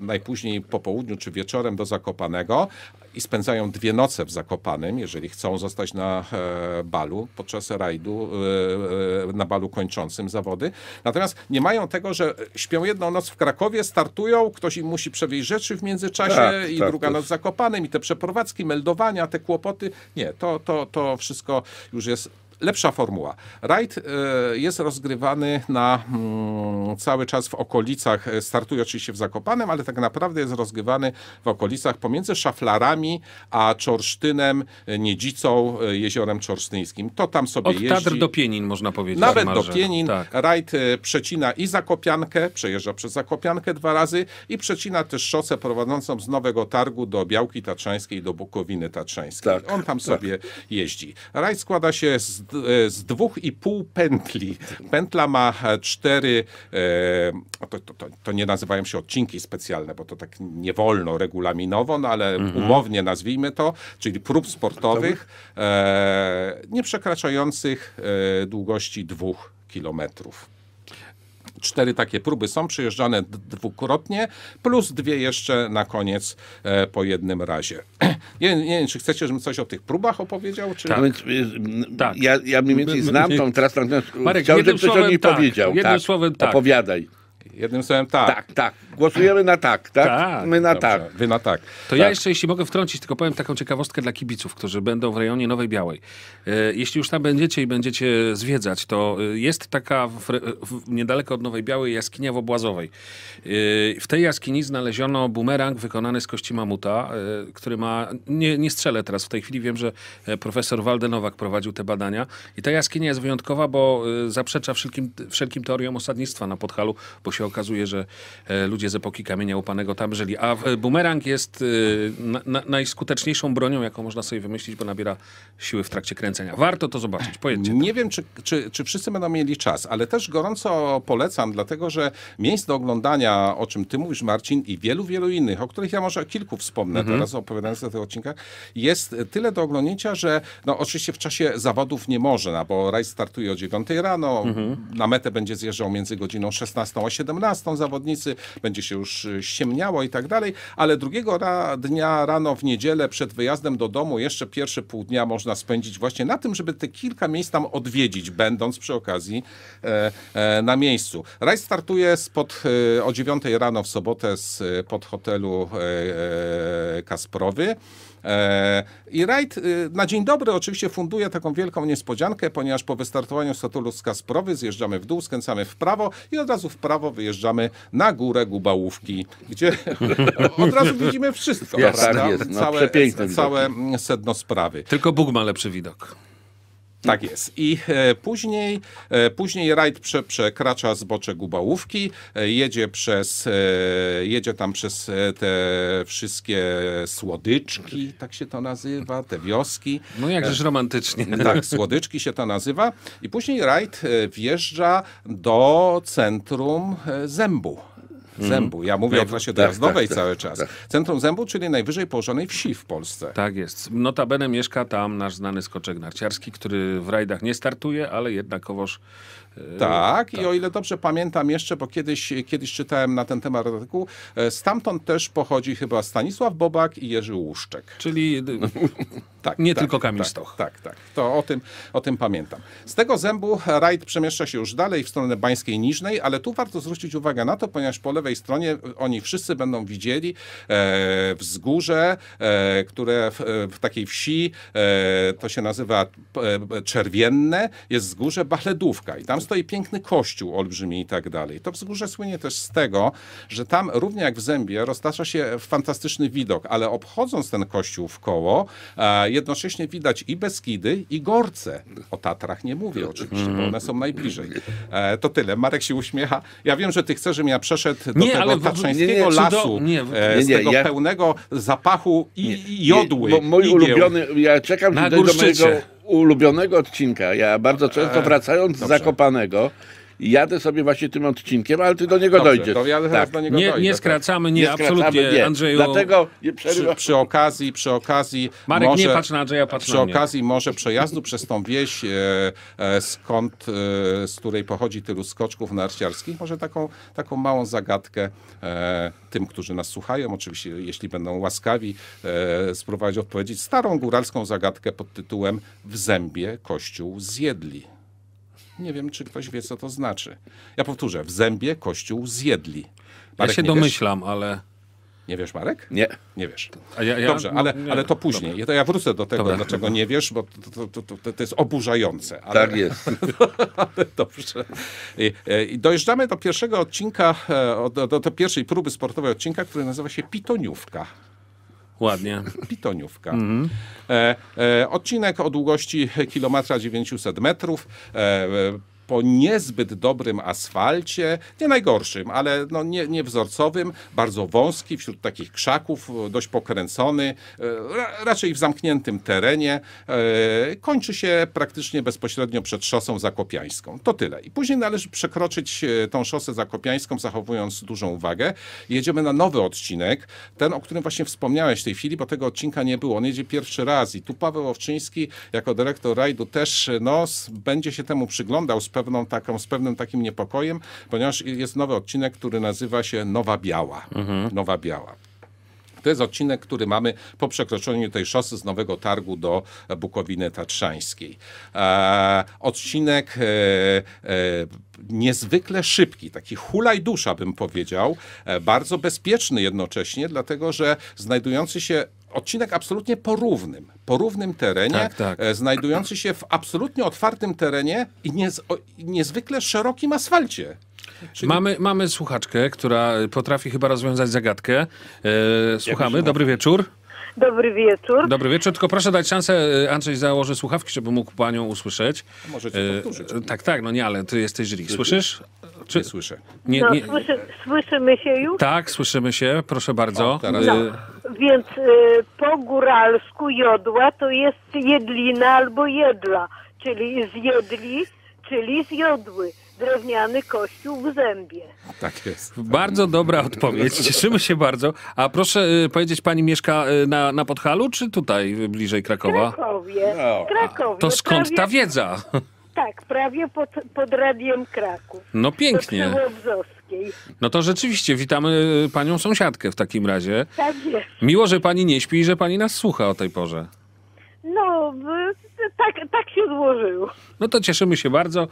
B: najpóźniej po południu czy wieczorem do Zakopanego, i spędzają dwie noce w Zakopanem, jeżeli chcą zostać na e, balu podczas rajdu, e, e, na balu kończącym zawody. Natomiast nie mają tego, że śpią jedną noc w Krakowie, startują, ktoś im musi przewieźć rzeczy w międzyczasie tak, i tak, druga tak. noc w Zakopanem i te przeprowadzki, meldowania, te kłopoty. Nie, to, to, to wszystko już jest lepsza formuła. Rajd e, jest rozgrywany na mm, cały czas w okolicach, e, startuje oczywiście w Zakopanem, ale tak naprawdę jest rozgrywany w okolicach pomiędzy Szaflarami a Czorsztynem, e, Niedzicą, Jeziorem Czorsztyńskim. To tam sobie Od jeździ. Tatr do
A: Pienin można powiedzieć. Nawet Armarze. do Pienin. Tak.
B: Rajd przecina i Zakopiankę, przejeżdża przez Zakopiankę dwa razy i przecina też szosę prowadzącą z Nowego Targu do Białki Tatrzańskiej, do Bukowiny Tatrzańskiej. Tak. On tam tak. sobie jeździ. Rajd składa się z z dwóch i pół pętli. Pętla ma cztery, e, to, to, to, nie nazywają się odcinki specjalne, bo to tak nie wolno regulaminowo, no ale mhm. umownie nazwijmy to, czyli prób sportowych e, nie przekraczających e, długości dwóch kilometrów cztery takie próby są przyjeżdżane dwukrotnie, plus dwie jeszcze na koniec e, po jednym razie. nie, nie wiem, czy chcecie, żebym coś o tych próbach opowiedział? Czy... Tak. Y,
C: tak. Ja, ja mniej więcej znam tą teraz Marek, chciałbym, żebyś coś o niej tak, powiedział. Jednym tak. słowem tak. Opowiadaj. Jednym
B: słowem
A: tak. Tak, tak. Głosujemy na tak, tak? tak. My na Dobrze. tak. Wy na tak. To tak. ja jeszcze, jeśli mogę wtrącić, tylko powiem taką ciekawostkę dla kibiców, którzy będą w rejonie Nowej Białej. E, jeśli już tam będziecie i będziecie zwiedzać, to e, jest taka w, w, niedaleko od Nowej Białej jaskinia wobłazowej. E, w tej jaskini znaleziono bumerang wykonany z kości mamuta, który ma... Nie, nie strzelę teraz, w tej chwili wiem, że profesor Waldenowak prowadził te badania i ta jaskinia jest wyjątkowa, bo zaprzecza wszelkim, wszelkim teoriom osadnictwa na Podhalu, bo się się okazuje, że e, ludzie z epoki kamienia upanego tam żyli. A e, bumerang jest e, na, na, najskuteczniejszą bronią, jaką można sobie wymyślić, bo nabiera siły w trakcie kręcenia. Warto to zobaczyć, pojedźcie. Nie wiem, czy, czy, czy wszyscy będą mieli czas, ale też gorąco polecam, dlatego że miejsc do
B: oglądania, o czym ty mówisz Marcin i wielu, wielu innych, o których ja może kilku wspomnę mhm. teraz opowiadając o tych odcinkach, jest tyle do oglądnięcia, że no oczywiście w czasie zawodów nie można, no, bo raj startuje o 9 rano, mhm. na metę będzie zjeżdżał między godziną 16 a 17, 17 zawodnicy, będzie się już y, ściemniało i tak dalej, ale drugiego ra dnia rano w niedzielę przed wyjazdem do domu jeszcze pierwsze pół dnia można spędzić właśnie na tym, żeby te kilka miejsc tam odwiedzić, będąc przy okazji e, e, na miejscu. Raj startuje spod, e, o 9 rano w sobotę z, y, pod hotelu e, e, Kasprowy. E, I Wright y, na dzień dobry oczywiście funduje taką wielką niespodziankę, ponieważ po wystartowaniu Saturnu z Kasprowy zjeżdżamy w dół, skręcamy w prawo i od razu w prawo wyjeżdżamy na górę Gubałówki, gdzie od razu widzimy wszystko. Jest, Jest, no, całe, całe mm, sedno sprawy. Tylko Bóg ma lepszy widok. Tak jest. I e, później, e, później rajd prze, przekracza zbocze Gubałówki, e, jedzie, przez, jedzie tam przez te wszystkie słodyczki, tak się to nazywa, te wioski. No jakżeż romantycznie. Tak, słodyczki się to nazywa. I później rajd wjeżdża do centrum Zębu.
A: Mhm. zębu. Ja mówię no, o trasie dojazdowej tak, tak cały tak, czas. Tak.
B: Centrum zębu, czyli najwyżej położonej wsi w
A: Polsce. Tak jest. Notabene mieszka tam nasz znany skoczek narciarski, który w rajdach nie startuje, ale jednakowoż tak, tak, i tak. o ile dobrze pamiętam jeszcze, bo kiedyś, kiedyś czytałem
B: na ten temat artykuł, e, stamtąd też pochodzi chyba Stanisław Bobak i Jerzy Łuszczek. Czyli Tak, nie tak, tylko tak, Kamil tak, Stoch. Tak, tak. To o tym, o tym pamiętam. Z tego zębu rajd przemieszcza się już dalej w stronę Bańskiej Niżnej, ale tu warto zwrócić uwagę na to, ponieważ po lewej stronie oni wszyscy będą widzieli e, wzgórze, e, które w, w, takiej wsi, e, to się nazywa e, Czerwienne, jest wzgórze Bachledówka i tam stoi piękny kościół olbrzymi i tak dalej. To wzgórze słynie też z tego, że tam równie jak w Zębie roztacza się fantastyczny widok, ale obchodząc ten kościół w koło, e, jednocześnie widać i Beskidy, i Gorce. O Tatrach nie mówię oczywiście, bo one są najbliżej. E, to tyle. Marek się uśmiecha. Ja wiem, że ty chcesz, żebym ja przeszedł do nie, tego tatrzańskiego lasu, nie, lasu, nie, e, nie, z tego ja... pełnego zapachu i,
C: jodły. bo mój igieł. ulubiony, ja czekam Na do mojego ulubionego odcinka. Ja bardzo często e, wracając z Zakopanego, jadę sobie właśnie tym odcinkiem, ale ty do niego Dobrze, dojdziesz. To ja tak. do niego nie, dojdę, nie tak. skracamy, nie, nie absolutnie, skracamy, nie. Andrzeju. Dlatego przy,
B: przy, okazji, przy okazji... Marek, może, nie patrz na Andrzeja, patrz Przy na okazji może przejazdu przez tą wieś, e, e, skąd, e, z której pochodzi tylu skoczków narciarskich, może taką, taką małą zagadkę e, tym, którzy nas słuchają, oczywiście jeśli będą łaskawi, e, spróbować odpowiedzieć starą góralską zagadkę pod tytułem W zębie kościół zjedli. Nie wiem, czy ktoś wie, co to znaczy. Ja powtórzę, w zębie kościół zjedli. Marek, ja się domyślam, wiesz? ale... Nie wiesz, Marek? Nie. Nie wiesz. A ja, ja, Dobrze, no, ale, nie. ale to później. Ja, to ja wrócę do tego, Dobra. dlaczego nie wiesz, bo to, to, to, to jest oburzające. Ale, tak jest. ale dobrze. I, e, I, dojeżdżamy do pierwszego odcinka, e, do, do, do pierwszej próby sportowej odcinka, który nazywa się Pitoniówka. Ładnie. Pitoniówka. Mm -hmm. e, e, odcinek o długości kilometra 900 metrów. E, e po niezbyt dobrym asfalcie, nie najgorszym, ale no nie, nie wzorcowym, bardzo wąski, wśród takich krzaków, e, dość pokręcony, e, raczej w zamkniętym terenie. E, kończy się praktycznie bezpośrednio przed szosą zakopiańską. To tyle. I później należy przekroczyć tą szosę zakopiańską, zachowując dużą uwagę. Jedziemy na nowy odcinek, ten, o którym właśnie wspomniałeś w tej chwili, bo tego odcinka nie było. On jedzie pierwszy raz i tu Paweł Owczyński jako dyrektor rajdu też no, będzie się temu przyglądał z pewną taką, z pewnym takim niepokojem, ponieważ jest nowy odcinek, który nazywa się Nowa Biała. Mhm. Nowa Biała. To jest odcinek, który mamy po przekroczeniu tej szosy z Nowego Targu do Bukowiny Tatrzańskiej. E, odcinek e, e, niezwykle szybki, taki hulaj dusza bym powiedział, e, bardzo bezpieczny jednocześnie, dlatego że znajdujący się odcinek absolutnie porównym, porównym terenie, tak, tak. E, znajdujący się w absolutnie otwartym terenie i niez, niezwykle szerokim asfalcie.
A: Czyli... Mamy, mamy słuchaczkę, która potrafi chyba rozwiązać zagadkę. E, słuchamy, dobry wieczór. Dobry wieczór. Dobry wieczór, tylko proszę dać szansę, e, Andrzej założy słuchawki, żeby mógł panią usłyszeć. Możecie powtórzyć. E, tak, tak, no nie, ale ty jesteś jury. Słyszysz? Czy... Nie słyszę. Nie, no, Słyszy, słyszymy się już? Tak, słyszymy się, proszę bardzo. O, teraz... no, więc y, po
B: góralsku jodła to jest jedlina albo jedla, czyli z jedli,
C: czyli z jodły drewniany kościół w zębie.
A: Tak jest. Bardzo dobra odpowiedź. Cieszymy się bardzo. A proszę y, powiedzieć, pani mieszka y, na, na Podhalu, czy tutaj y, bliżej Krakowa? W Krakowie. No. Krakowie. To skąd ta wiedza? Tak,
B: prawie pod, pod radiem Kraków.
A: No pięknie. No to rzeczywiście witamy y, panią sąsiadkę w takim razie. Tak jest. Miło, że pani nie śpi i że pani nas słucha o tej porze. No, y, tak, tak się złożyło. No to cieszymy się bardzo.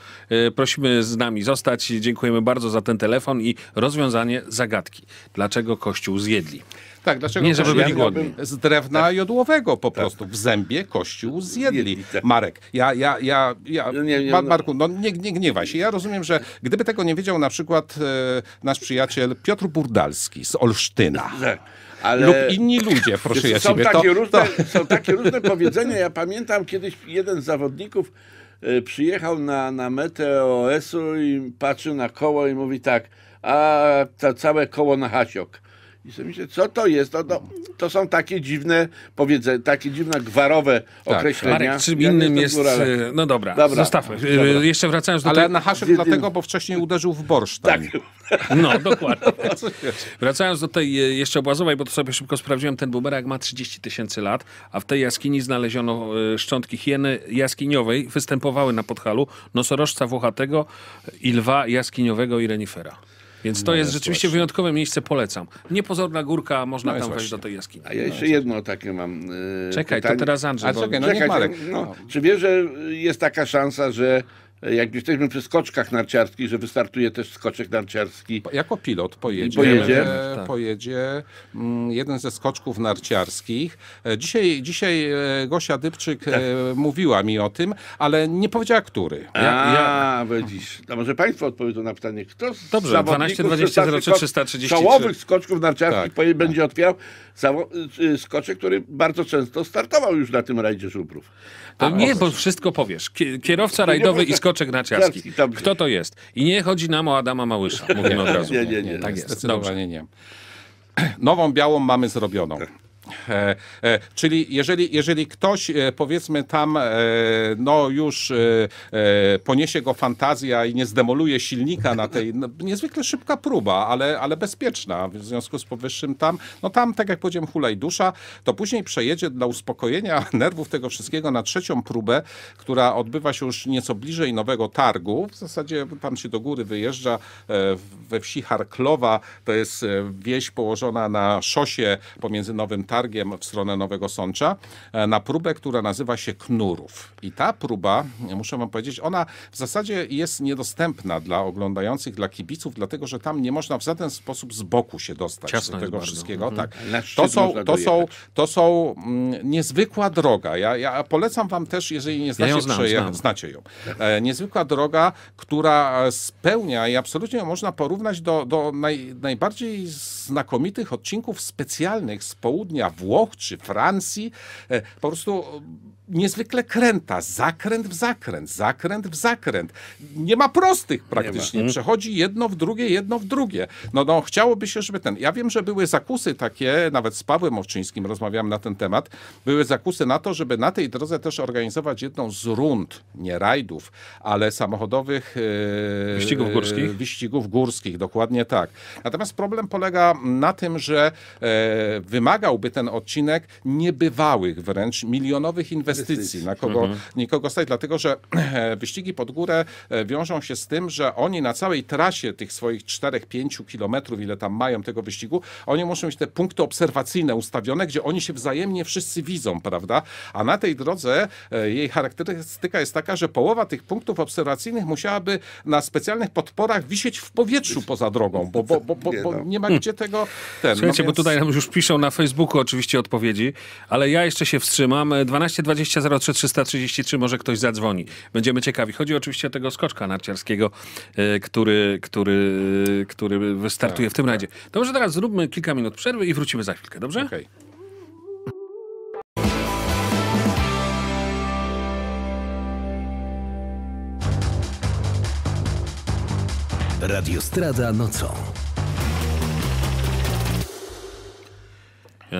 A: Y, prosimy z nami zostać. Dziękujemy bardzo za ten telefon i rozwiązanie zagadki. Dlaczego Kościół zjedli?
B: Tak, dlaczego nie, żeby byli głodni. Z drewna tak. jodłowego po tak. prostu w zębie kościół zjedli. Marek, ja, ja, ja, ja no nie, nie, Mar no. Marku, no nie, nie gniewaj się. Ja rozumiem, że gdyby tego nie wiedział na przykład e, nasz przyjaciel Piotr Burdalski z Olsztyna.
C: Tak ale... lub inni ludzie, proszę Wiesz, ja są Takie to, różne, to... Są takie różne powiedzenia. Ja pamiętam kiedyś jeden z zawodników y, przyjechał na, na metę OS-u i patrzył na koło i mówi tak, a to całe koło na hasiok. I sobie myślę, co to jest? To no, no, to są takie dziwne powiedzenia, takie dziwne gwarowe tak. określenia. Marek, czym innym jest... E, no dobra, dobra. zostawmy. E, dobra.
A: Jeszcze wracając do Ale tej... na haszek Zjedyn... dlatego, bo wcześniej uderzył w Borsztajn. Tak. No, dokładnie. Wracając do tej e, jeszcze obłazowej, bo to sobie szybko sprawdziłem, ten bumerang ma 30 tysięcy lat, a w tej jaskini znaleziono szczątki hieny jaskiniowej, występowały na podchalu nosorożca włochatego i lwa jaskiniowego i renifera. Więc no to no jest rzeczywiście właśnie. wyjątkowe miejsce, polecam. Niepozorna górka, można no tam wejść do tej jaskini. A ja jeszcze no jedno takie mam. Yy, czekaj, pytanie. to teraz Andrzej. A bo... No czekaj, no czekaj, Marek. No, czy
C: wiesz, że jest taka szansa, że jak jesteśmy przy skoczkach narciarskich, że wystartuje też skoczek narciarski. Jako pilot pojedzie,
B: pojedzie. Tak, tak. pojedzie mm, jeden ze skoczków narciarskich. E, dzisiaj, dzisiaj e, Gosia Dybczyk e, tak. mówiła mi o tym, ale nie powiedziała, który. Ja, ja...
C: A, widzisz. A może państwo odpowiedzą na pytanie, kto z Dobrze, 12, 20, 03, 333. Czołowych skoczków narciarskich tak. będzie otwierał y, y, skoczek, który bardzo często
A: startował już na tym rajdzie żubrów. To nie, bo wszystko powiesz. Kierowca rajdowy i skoczek narciarski. Kto to jest? I nie chodzi nam o Adama Małysza, mówimy od razu. Nie, nie, nie. Tak jest. Zdecydowanie nie. Nową białą mamy zrobioną. Tak. E, e, czyli
B: jeżeli, jeżeli ktoś, e, powiedzmy tam, no już poniesie go fantazja i nie zdemoluje silnika na tej, no, niezwykle szybka próba, ale, ale bezpieczna, w związku z powyższym tam, no tam, tak jak powiedziałem, hulaj dusza, to później przejedzie dla uspokojenia nerwów tego wszystkiego na trzecią próbę, która odbywa się już nieco bliżej Nowego Targu. W zasadzie tam się do góry wyjeżdża we wsi Harklowa, to jest wieś położona na szosie pomiędzy Nowym Targiem targiem w stronę Nowego Sącza e, na próbę, która nazywa się Knurów. I ta próba, muszę wam powiedzieć, ona w zasadzie jest niedostępna dla oglądających, dla kibiców, dlatego że tam nie można w żaden sposób z boku się dostać Ciasno do tego wszystkiego. Mhm. Tak. To, są, to, są, to są niezwykła droga. Ja, ja polecam wam też, jeżeli nie znacie, ja znam, przeje... znam. znacie ją. E, niezwykła droga, która spełnia i absolutnie można porównać do, do naj, najbardziej znakomitych odcinków specjalnych z południa południa Włoch czy Francji, e, po prostu e, niezwykle kręta. Zakręt w zakręt, zakręt w zakręt. Nie ma prostych praktycznie. Ma. Mhm. Przechodzi jedno w drugie, jedno w drugie. No, no, chciałoby się, żeby ten... Ja wiem, że były zakusy takie, nawet z Pawłem Owczyńskim rozmawiałem na ten temat, były zakusy na to, żeby na tej drodze też organizować jedną z rund, nie rajdów, ale samochodowych... Yy, wyścigów górskich? Wyścigów górskich, dokładnie tak. Natomiast problem polega na tym, że yy, wymagałby ten odcinek niebywałych wręcz milionowych inwestycji, na kogo mhm. nikogo stać, dlatego że wyścigi pod górę e, wiążą się z tym, że oni na całej trasie tych swoich 4-5 kilometrów, ile tam mają tego wyścigu, oni muszą mieć te punkty obserwacyjne ustawione, gdzie oni się wzajemnie wszyscy widzą, prawda? A na tej drodze e, jej charakterystyka jest taka, że połowa tych punktów obserwacyjnych musiałaby na specjalnych podporach wisieć w powietrzu poza drogą, bo, bo, bo, bo no. nie ma gdzie tego... Ten, no Słuchajcie, no więc... bo tutaj nam
A: już piszą na Facebooku oczywiście odpowiedzi, ale ja jeszcze się wstrzymam. 12 20 03 333 może ktoś zadzwoni. Będziemy ciekawi. Chodzi oczywiście o tego skoczka narciarskiego, e, który, który, który wystartuje tak, w tym tak. radzie. To może teraz zróbmy kilka minut przerwy i wrócimy za chwilkę, dobrze? Okay. Radio Strada nocą. E,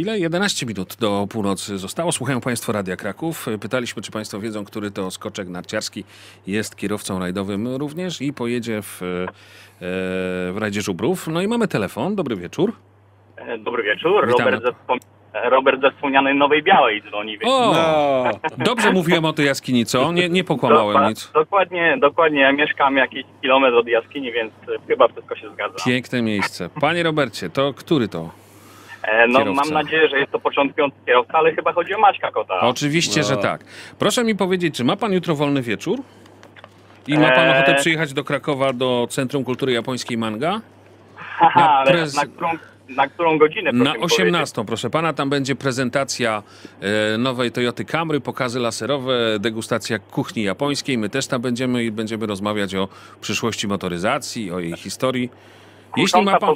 A: ile? 11 minut do północy zostało. Słuchają Państwo Radia Kraków. Pytaliśmy, czy Państwo wiedzą, który to skoczek narciarski jest kierowcą rajdowym również i pojedzie w, e, e, w rajdzie Żubrów. No i mamy telefon. Dobry wieczór. Dobry wieczór. Witamy. Robert ze, wspomnianej
B: Nowej Białej dzwoni. O, no. dobrze mówiłem
A: o tej jaskini, co? Nie, nie pokłamałem nic.
B: Dokładnie, dokładnie. Ja mieszkam jakiś kilometr od jaskini, więc chyba wszystko się zgadza.
A: Piękne miejsce. Panie Robercie, to który to? E, no, kierowca. mam nadzieję, że jest to początkujący kierowca, ale chyba chodzi o Maćka Kota. Oczywiście, no. że tak. Proszę mi powiedzieć, czy ma pan jutro wolny wieczór? I ma pan e. ochotę przyjechać do Krakowa, do Centrum Kultury Japońskiej Manga?
B: Aha, na, prez... na, którą, na którą godzinę? Na 18,
A: proszę pana. Tam będzie prezentacja e, nowej Toyoty Camry, pokazy laserowe, degustacja kuchni japońskiej. My też tam będziemy i będziemy rozmawiać o przyszłości motoryzacji, o jej historii. Jeśli ma pan...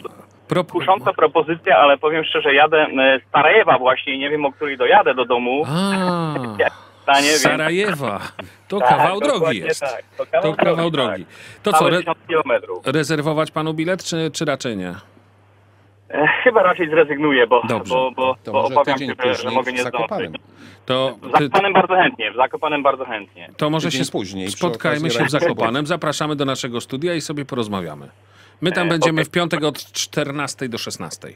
A: Pro... Kusząca propozycja, ale powiem szczerze, jadę e, z Sarajewa właśnie nie wiem, o której
B: dojadę do domu.
A: A,
B: Sarajewa.
A: To tak, kawał drogi jest. Tak. To kawał, to kawał drogi. Tak. To co, re rezerwować panu bilet, czy, czy raczej nie? E, chyba raczej zrezygnuję, bo, Dobrze. bo, bo, bo obawiam się, że, że mogę nie zdążyć. To w Zakopanem
B: bardzo chętnie, w Zakopanem bardzo chętnie. To może się później.
A: Spotkajmy się w Zakopanem, zapraszamy do naszego studia i sobie porozmawiamy.
B: My tam e, będziemy okay. w
A: piątek od 14 do 16.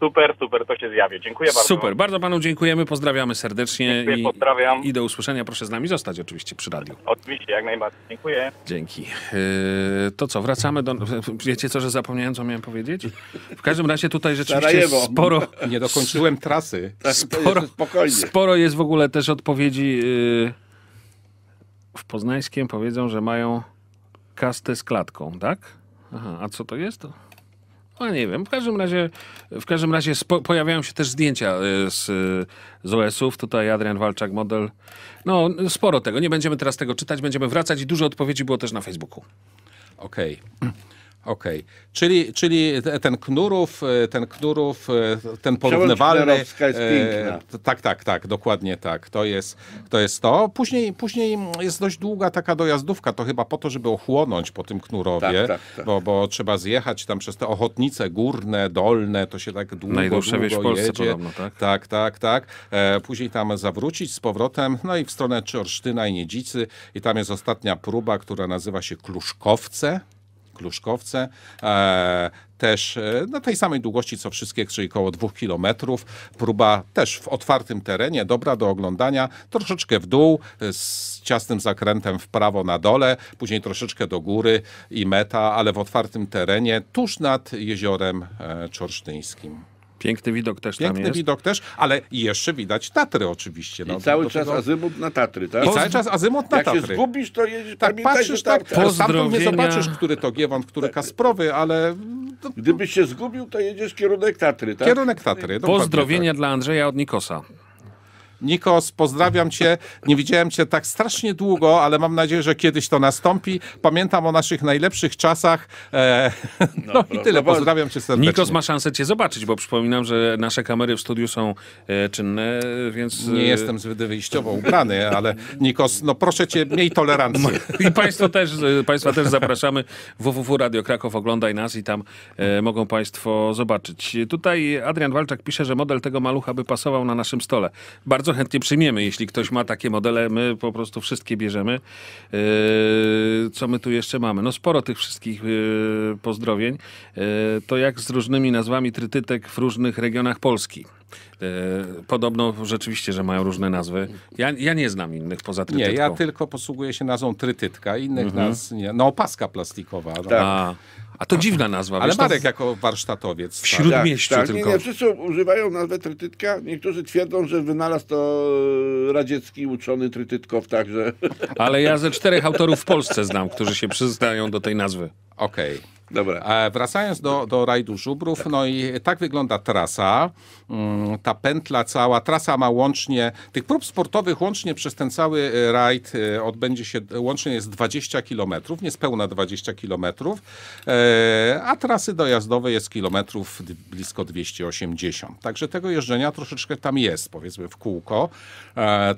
B: Super, super, to się zjawię. Dziękuję bardzo.
A: Super, bardzo panu dziękujemy, pozdrawiamy serdecznie Dziękuję, i, pozdrawiam. i do usłyszenia. Proszę z nami zostać oczywiście przy radiu. Oczywiście, jak najbardziej. Dziękuję. Dzięki. Yy, to co, wracamy do... Wiecie co, że zapomniałem, co miałem powiedzieć? W każdym razie tutaj rzeczywiście Sarajewo. sporo... Nie dokończyłem trasy. Tak, sporo, spokojnie. sporo jest w ogóle też odpowiedzi... Yy, w Poznańskiem powiedzą, że mają kastę z klatką, tak? Aha, a co to jest? No nie wiem, w każdym razie, w każdym razie pojawiają się też zdjęcia e, z, e, z OS-ów. Tutaj Adrian Walczak, model. No, sporo tego. Nie będziemy teraz tego czytać, będziemy wracać i dużo odpowiedzi było też na Facebooku. Okej. Okay. Okej, okay. czyli, czyli
B: ten Knurów, e, ten Knurów, e, ten porównywalny... jest e, piękna. Tak, tak, tak, dokładnie tak. To jest to. Jest to. Później, później jest dość długa taka dojazdówka, to chyba po to, żeby ochłonąć po tym Knurowie, tak, tak, tak. Bo, bo trzeba zjechać tam przez te Ochotnice górne, dolne, to się tak długo, Najdłuższa długo wieś w Polsce jedzie. podobno, tak? Tak, tak, tak. później tam zawrócić z powrotem, no i w stronę Czorsztyna i Niedzicy i tam jest ostatnia próba, która nazywa się Kluszkowce. Kluszkowce, e, też e, na tej samej długości co wszystkie, czyli około 2 km. Próba też w otwartym terenie, dobra do oglądania, troszeczkę w dół, e, z ciasnym zakrętem w prawo na dole, później troszeczkę do góry i meta, ale w otwartym terenie, tuż nad jeziorem Czorsztyńskim. Piękny widok też Piękny tam jest. widok też, ale jeszcze widać Tatry oczywiście. No, I cały czas tego... azymut na Tatry, tak? I cały czas azymut na Jak Tatry. Jak się
C: zgubisz, to jedziesz, tak, patrzysz,
A: tak, Pozdrowienia. nie zobaczysz,
B: który to Giewont, który tak. Kasprowy, ale... Gdybyś się zgubił, to jedziesz kierunek Tatry, tak? Kierunek Tatry, Pozdrowienia
A: tak. dla Andrzeja od Nikosa.
B: Nikos, pozdrawiam cię. Nie widziałem cię tak strasznie długo, ale mam nadzieję, że kiedyś to nastąpi. Pamiętam o naszych najlepszych czasach. E, no, no i tyle. Pozdrawiam cię serdecznie. Nikos
A: ma szansę cię zobaczyć, bo przypominam, że nasze kamery w studiu są e, czynne, więc... E, Nie jestem zbyt wyjściowo ubrany, ale Nikos, no proszę cię, miej tolerancję. I państwo też, e, państwa też zapraszamy. www Radio Kraków oglądaj nas i tam e, mogą państwo zobaczyć. Tutaj Adrian Walczak pisze, że model tego malucha by pasował na naszym stole. Bardzo bardzo chętnie przyjmiemy. Jeśli ktoś ma takie modele, my po prostu wszystkie bierzemy. Yy, co my tu jeszcze mamy? No sporo tych wszystkich yy, pozdrowień. Yy, to jak z różnymi nazwami trytytek w różnych regionach Polski. Podobno rzeczywiście, że mają różne nazwy. Ja, ja nie znam innych poza trytytką. Nie, ja
B: tylko posługuję się nazwą trytytka. Innych mhm. nazw nie. No opaska plastikowa. No. Tak.
A: A to dziwna nazwa. Ale Marek jako warsztatowiec. W śródmieściu tak, tak. tylko. Nie, nie,
C: wszyscy używają nazwy trytytka. Niektórzy twierdzą, że wynalazł to e, radziecki uczony trytytkow także.
A: Ale ja ze czterech autorów w Polsce znam, którzy się przyznają do tej nazwy. Okej. Okay. Dobra. E, wracając do, do rajdu
B: żubrów, tak. no i tak wygląda trasa. Mm, ta pętla cała, trasa ma łącznie, tych prób sportowych łącznie przez ten cały e, rajd e, odbędzie się, łącznie jest 20 km, niespełna 20 km, e, a trasy dojazdowe jest kilometrów blisko 280. Także tego jeżdżenia troszeczkę tam jest, powiedzmy w kółko.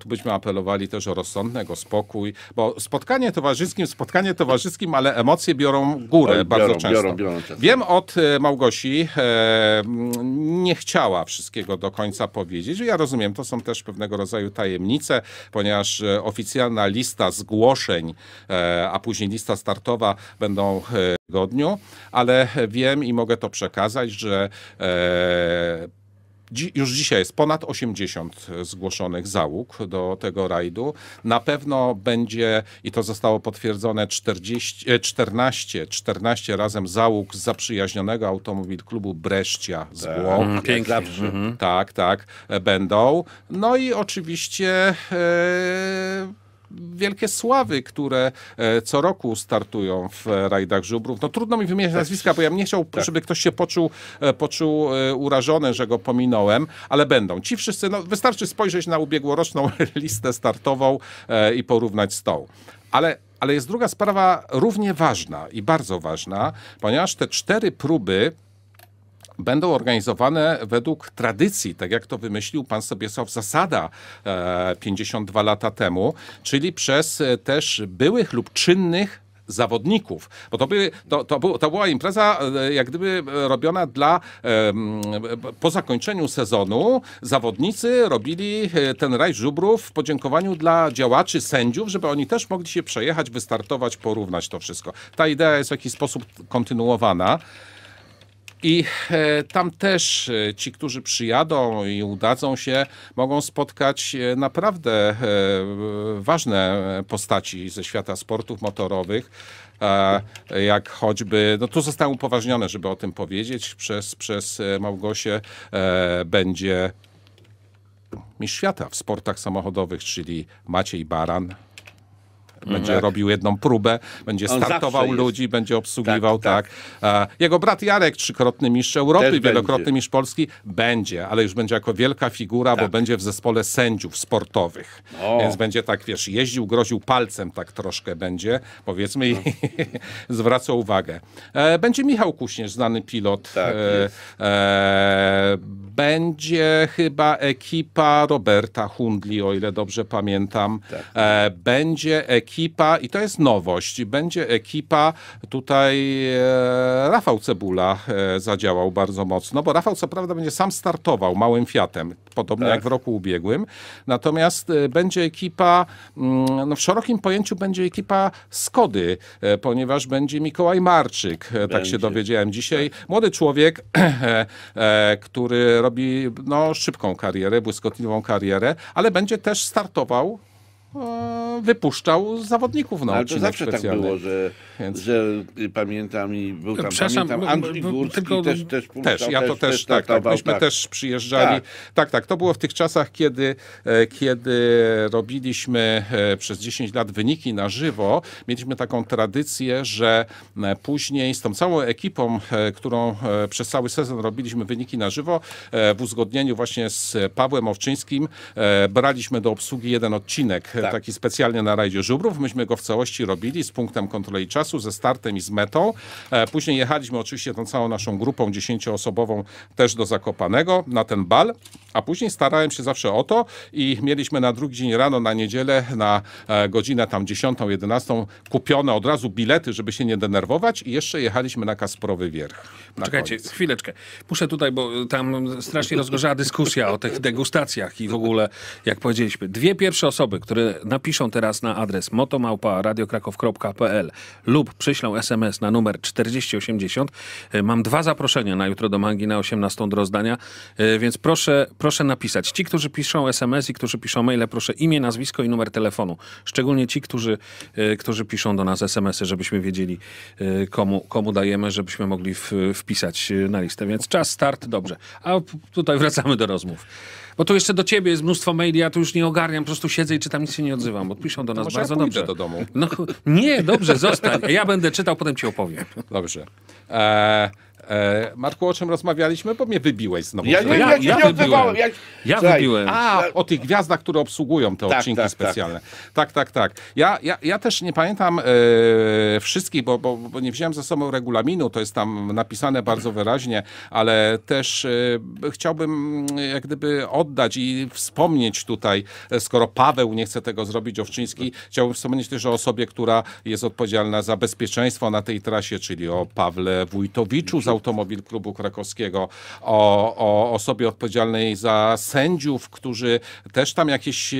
B: Tu byśmy apelowali też o o spokój, bo spotkanie towarzyskim, spotkanie towarzyskim, ale emocje biorą górę biorą bardzo często. Biorą, biorą często. Wiem od e, Małgosi, e, nie chciała wszystkiego do końca powiedzieć. Ja rozumiem, to są też pewnego rodzaju tajemnice, ponieważ e, oficjalna lista zgłoszeń, e, a później lista startowa będą e, w tygodniu, ale wiem i mogę to przekazać, że e, Dzi już dzisiaj jest ponad 80 zgłoszonych załóg do tego rajdu. Na pewno będzie, i to zostało potwierdzone, 40, 14, 14 razem załóg z zaprzyjaźnionego automobil klubu Breszcia z tak. Włoch. Mhm. Piękna, Mhm. Tak, tak, e, będą. No i oczywiście... Yy wielkie sławy, które e, co roku startują w e, rajdach żubrów. No trudno mi wymieniać tak. nazwiska, bo ja bym nie chciał, tak. żeby ktoś się poczuł, e, poczuł urażony, że go pominąłem, ale będą. Ci wszyscy, no, wystarczy spojrzeć na ubiegłoroczną listę startową i porównać z tą. Ale ale jest druga sprawa równie ważna i bardzo ważna, ponieważ te cztery próby będą organizowane według tradycji, tak jak to wymyślił pan Sobiesław Zasada 52 e, lata temu, czyli przez e, też byłych lub czynnych zawodników. Bo to, by, to, to, to, była impreza e, jak gdyby robiona dla po zakończeniu sezonu zawodnicy robili ten raj żubrów w podziękowaniu dla działaczy, sędziów, żeby oni też mogli się przejechać, wystartować, porównać to wszystko. Ta idea jest w jakiś sposób kontynuowana. I e, tam też e, ci, którzy przyjadą i udadzą się, mogą spotkać e, naprawdę ważne postaci ze świata sportów motorowych jak choćby, no tu zostało upoważnione, żeby o tym powiedzieć, przez, przez Małgosię będzie mistrz świata w sportach samochodowych, czyli Maciej Baran, będzie tak. robił jedną próbę, będzie On startował ludzi, będzie obsługiwał, tak, tak. tak. E, jego brat Jarek, trzykrotny mistrz Europy, Też wielokrotny będzie. mistrz Polski, będzie, ale już będzie jako wielka figura, bo tak. będzie w zespole sędziów sportowych. O. Więc będzie tak, wiesz, jeździł, groził palcem tak troszkę będzie, powiedzmy, i zwraca uwagę. E, będzie Michał Kuśnierz, znany pilot. Tak, e, będzie chyba ekipa Roberta Hundli, o ile dobrze pamiętam. Tak. E, będzie ekipa, i to jest nowość, będzie ekipa, tutaj e, Rafał Cebula e, zadziałał bardzo mocno, bo Rafał co prawda będzie sam startował małym Fiatem, podobnie tak. jak w roku ubiegłym, natomiast będzie ekipa, mm, no w szerokim pojęciu będzie ekipa Skody, ponieważ będzie Mikołaj Marczyk, będzie. tak się dowiedziałem dzisiaj. Tak. Młody człowiek, który robi no, szybką karierę, błyskotliwą karierę, ale będzie też startował, e, wypuszczał zawodników na ale to zawsze tak było,
C: że chętnie. Że y, pamiętam i był tam, Przepraszam, pamiętam, Andrzej Górski tylko, też, też Też, ja to też, tak, tak, myśmy tak. też przyjeżdżali. Tak. tak. tak, to było w tych czasach, kiedy,
B: e, kiedy robiliśmy e, przez 10 lat wyniki na żywo. Mieliśmy taką tradycję, że e, później z tą całą ekipą, którą przez cały sezon robiliśmy wyniki na żywo, w uzgodnieniu właśnie z Pawłem Owczyńskim braliśmy do obsługi jeden odcinek, tak. taki specjalnie na Rajdzie Żubrów. Myśmy go w całości robili z punktem kontroli czasu czasu ze startem i z metą. E, później jechaliśmy oczywiście tą całą naszą grupą dziesięcioosobową też do Zakopanego na ten bal, a później starałem się zawsze o to i mieliśmy na drugi dzień rano, na niedzielę, na e, godzinę tam 10, 11 kupione od razu bilety, żeby się nie denerwować i jeszcze jechaliśmy na Kasprowy Wierch. Czekajcie, koniec. chwileczkę.
A: muszę tutaj, bo tam strasznie rozgorzała dyskusja o tych degustacjach i w ogóle, jak powiedzieliśmy, dwie pierwsze osoby, które napiszą teraz na adres motomałpa.radiokrakow.pl lub przyślą SMS na numer 4080. E, mam dwa zaproszenia na jutro do Mangi na 18 do rozdania, e, więc proszę, proszę napisać. Ci, którzy piszą SMS i którzy piszą maile, proszę imię, nazwisko i numer telefonu. Szczególnie ci, którzy, e, którzy piszą do nas SMS-y, żebyśmy wiedzieli, komu, komu dajemy, żebyśmy mogli w, wpisać na listę. Więc czas, start, dobrze. A tutaj wracamy do rozmów. Bo tu jeszcze do ciebie jest mnóstwo maili, ja tu już nie ogarniam, po prostu siedzę i czytam, nic się nie odzywam, bo do nas Może bardzo ja dobrze. do domu. No, nie, dobrze, zostań. Ja będę czytał, potem ci opowiem. Dobrze. Eee... E, Marku, o czym
B: rozmawialiśmy? Bo mnie wybiłeś znowu. Ja, tak ja, ja, ja, ja nie wybiłem, Ja, ja Słuchaj, wybiłem. A, o tych gwiazdach, które obsługują te tak, odcinki tak, tak, specjalne. Tak, tak, tak. Ja, ja, ja też nie pamiętam e, wszystkich, bo, bo, bo, nie wziąłem ze sobą regulaminu, to jest tam napisane bardzo wyraźnie, ale też e, chciałbym mm, jak gdyby oddać i wspomnieć tutaj, e, skoro Paweł nie chce tego zrobić, Owczyński, chciałbym wspomnieć też o osobie, która jest odpowiedzialna za bezpieczeństwo na tej trasie, czyli o Pawle Wójtowiczu, za automobil klubu krakowskiego, o, o osobie odpowiedzialnej za sędziów, którzy też tam jakieś e,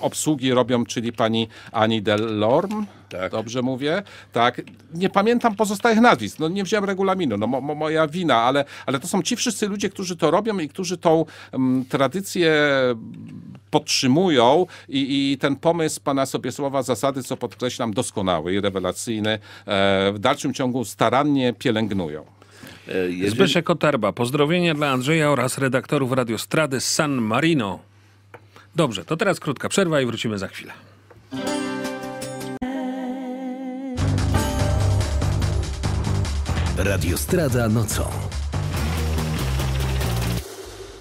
B: obsługi robią, czyli pani Ani Delorme. Tak. Dobrze mówię? Tak. Nie pamiętam pozostałych nazwisk. No nie wziąłem regulaminu, no mo, mo, moja wina, ale, ale to są ci wszyscy ludzie, którzy to robią i którzy tą m, mm, tradycję podtrzymują i, i, ten pomysł pana słowa zasady, co podkreślam,
A: doskonały i rewelacyjny, e, w dalszym ciągu starannie pielęgnują. E, jeżeli... Zbyszek Otarba, pozdrowienia dla Andrzeja oraz redaktorów radiostrady San Marino. Dobrze, to teraz krótka przerwa i wrócimy za chwilę. Radio Strada nocą.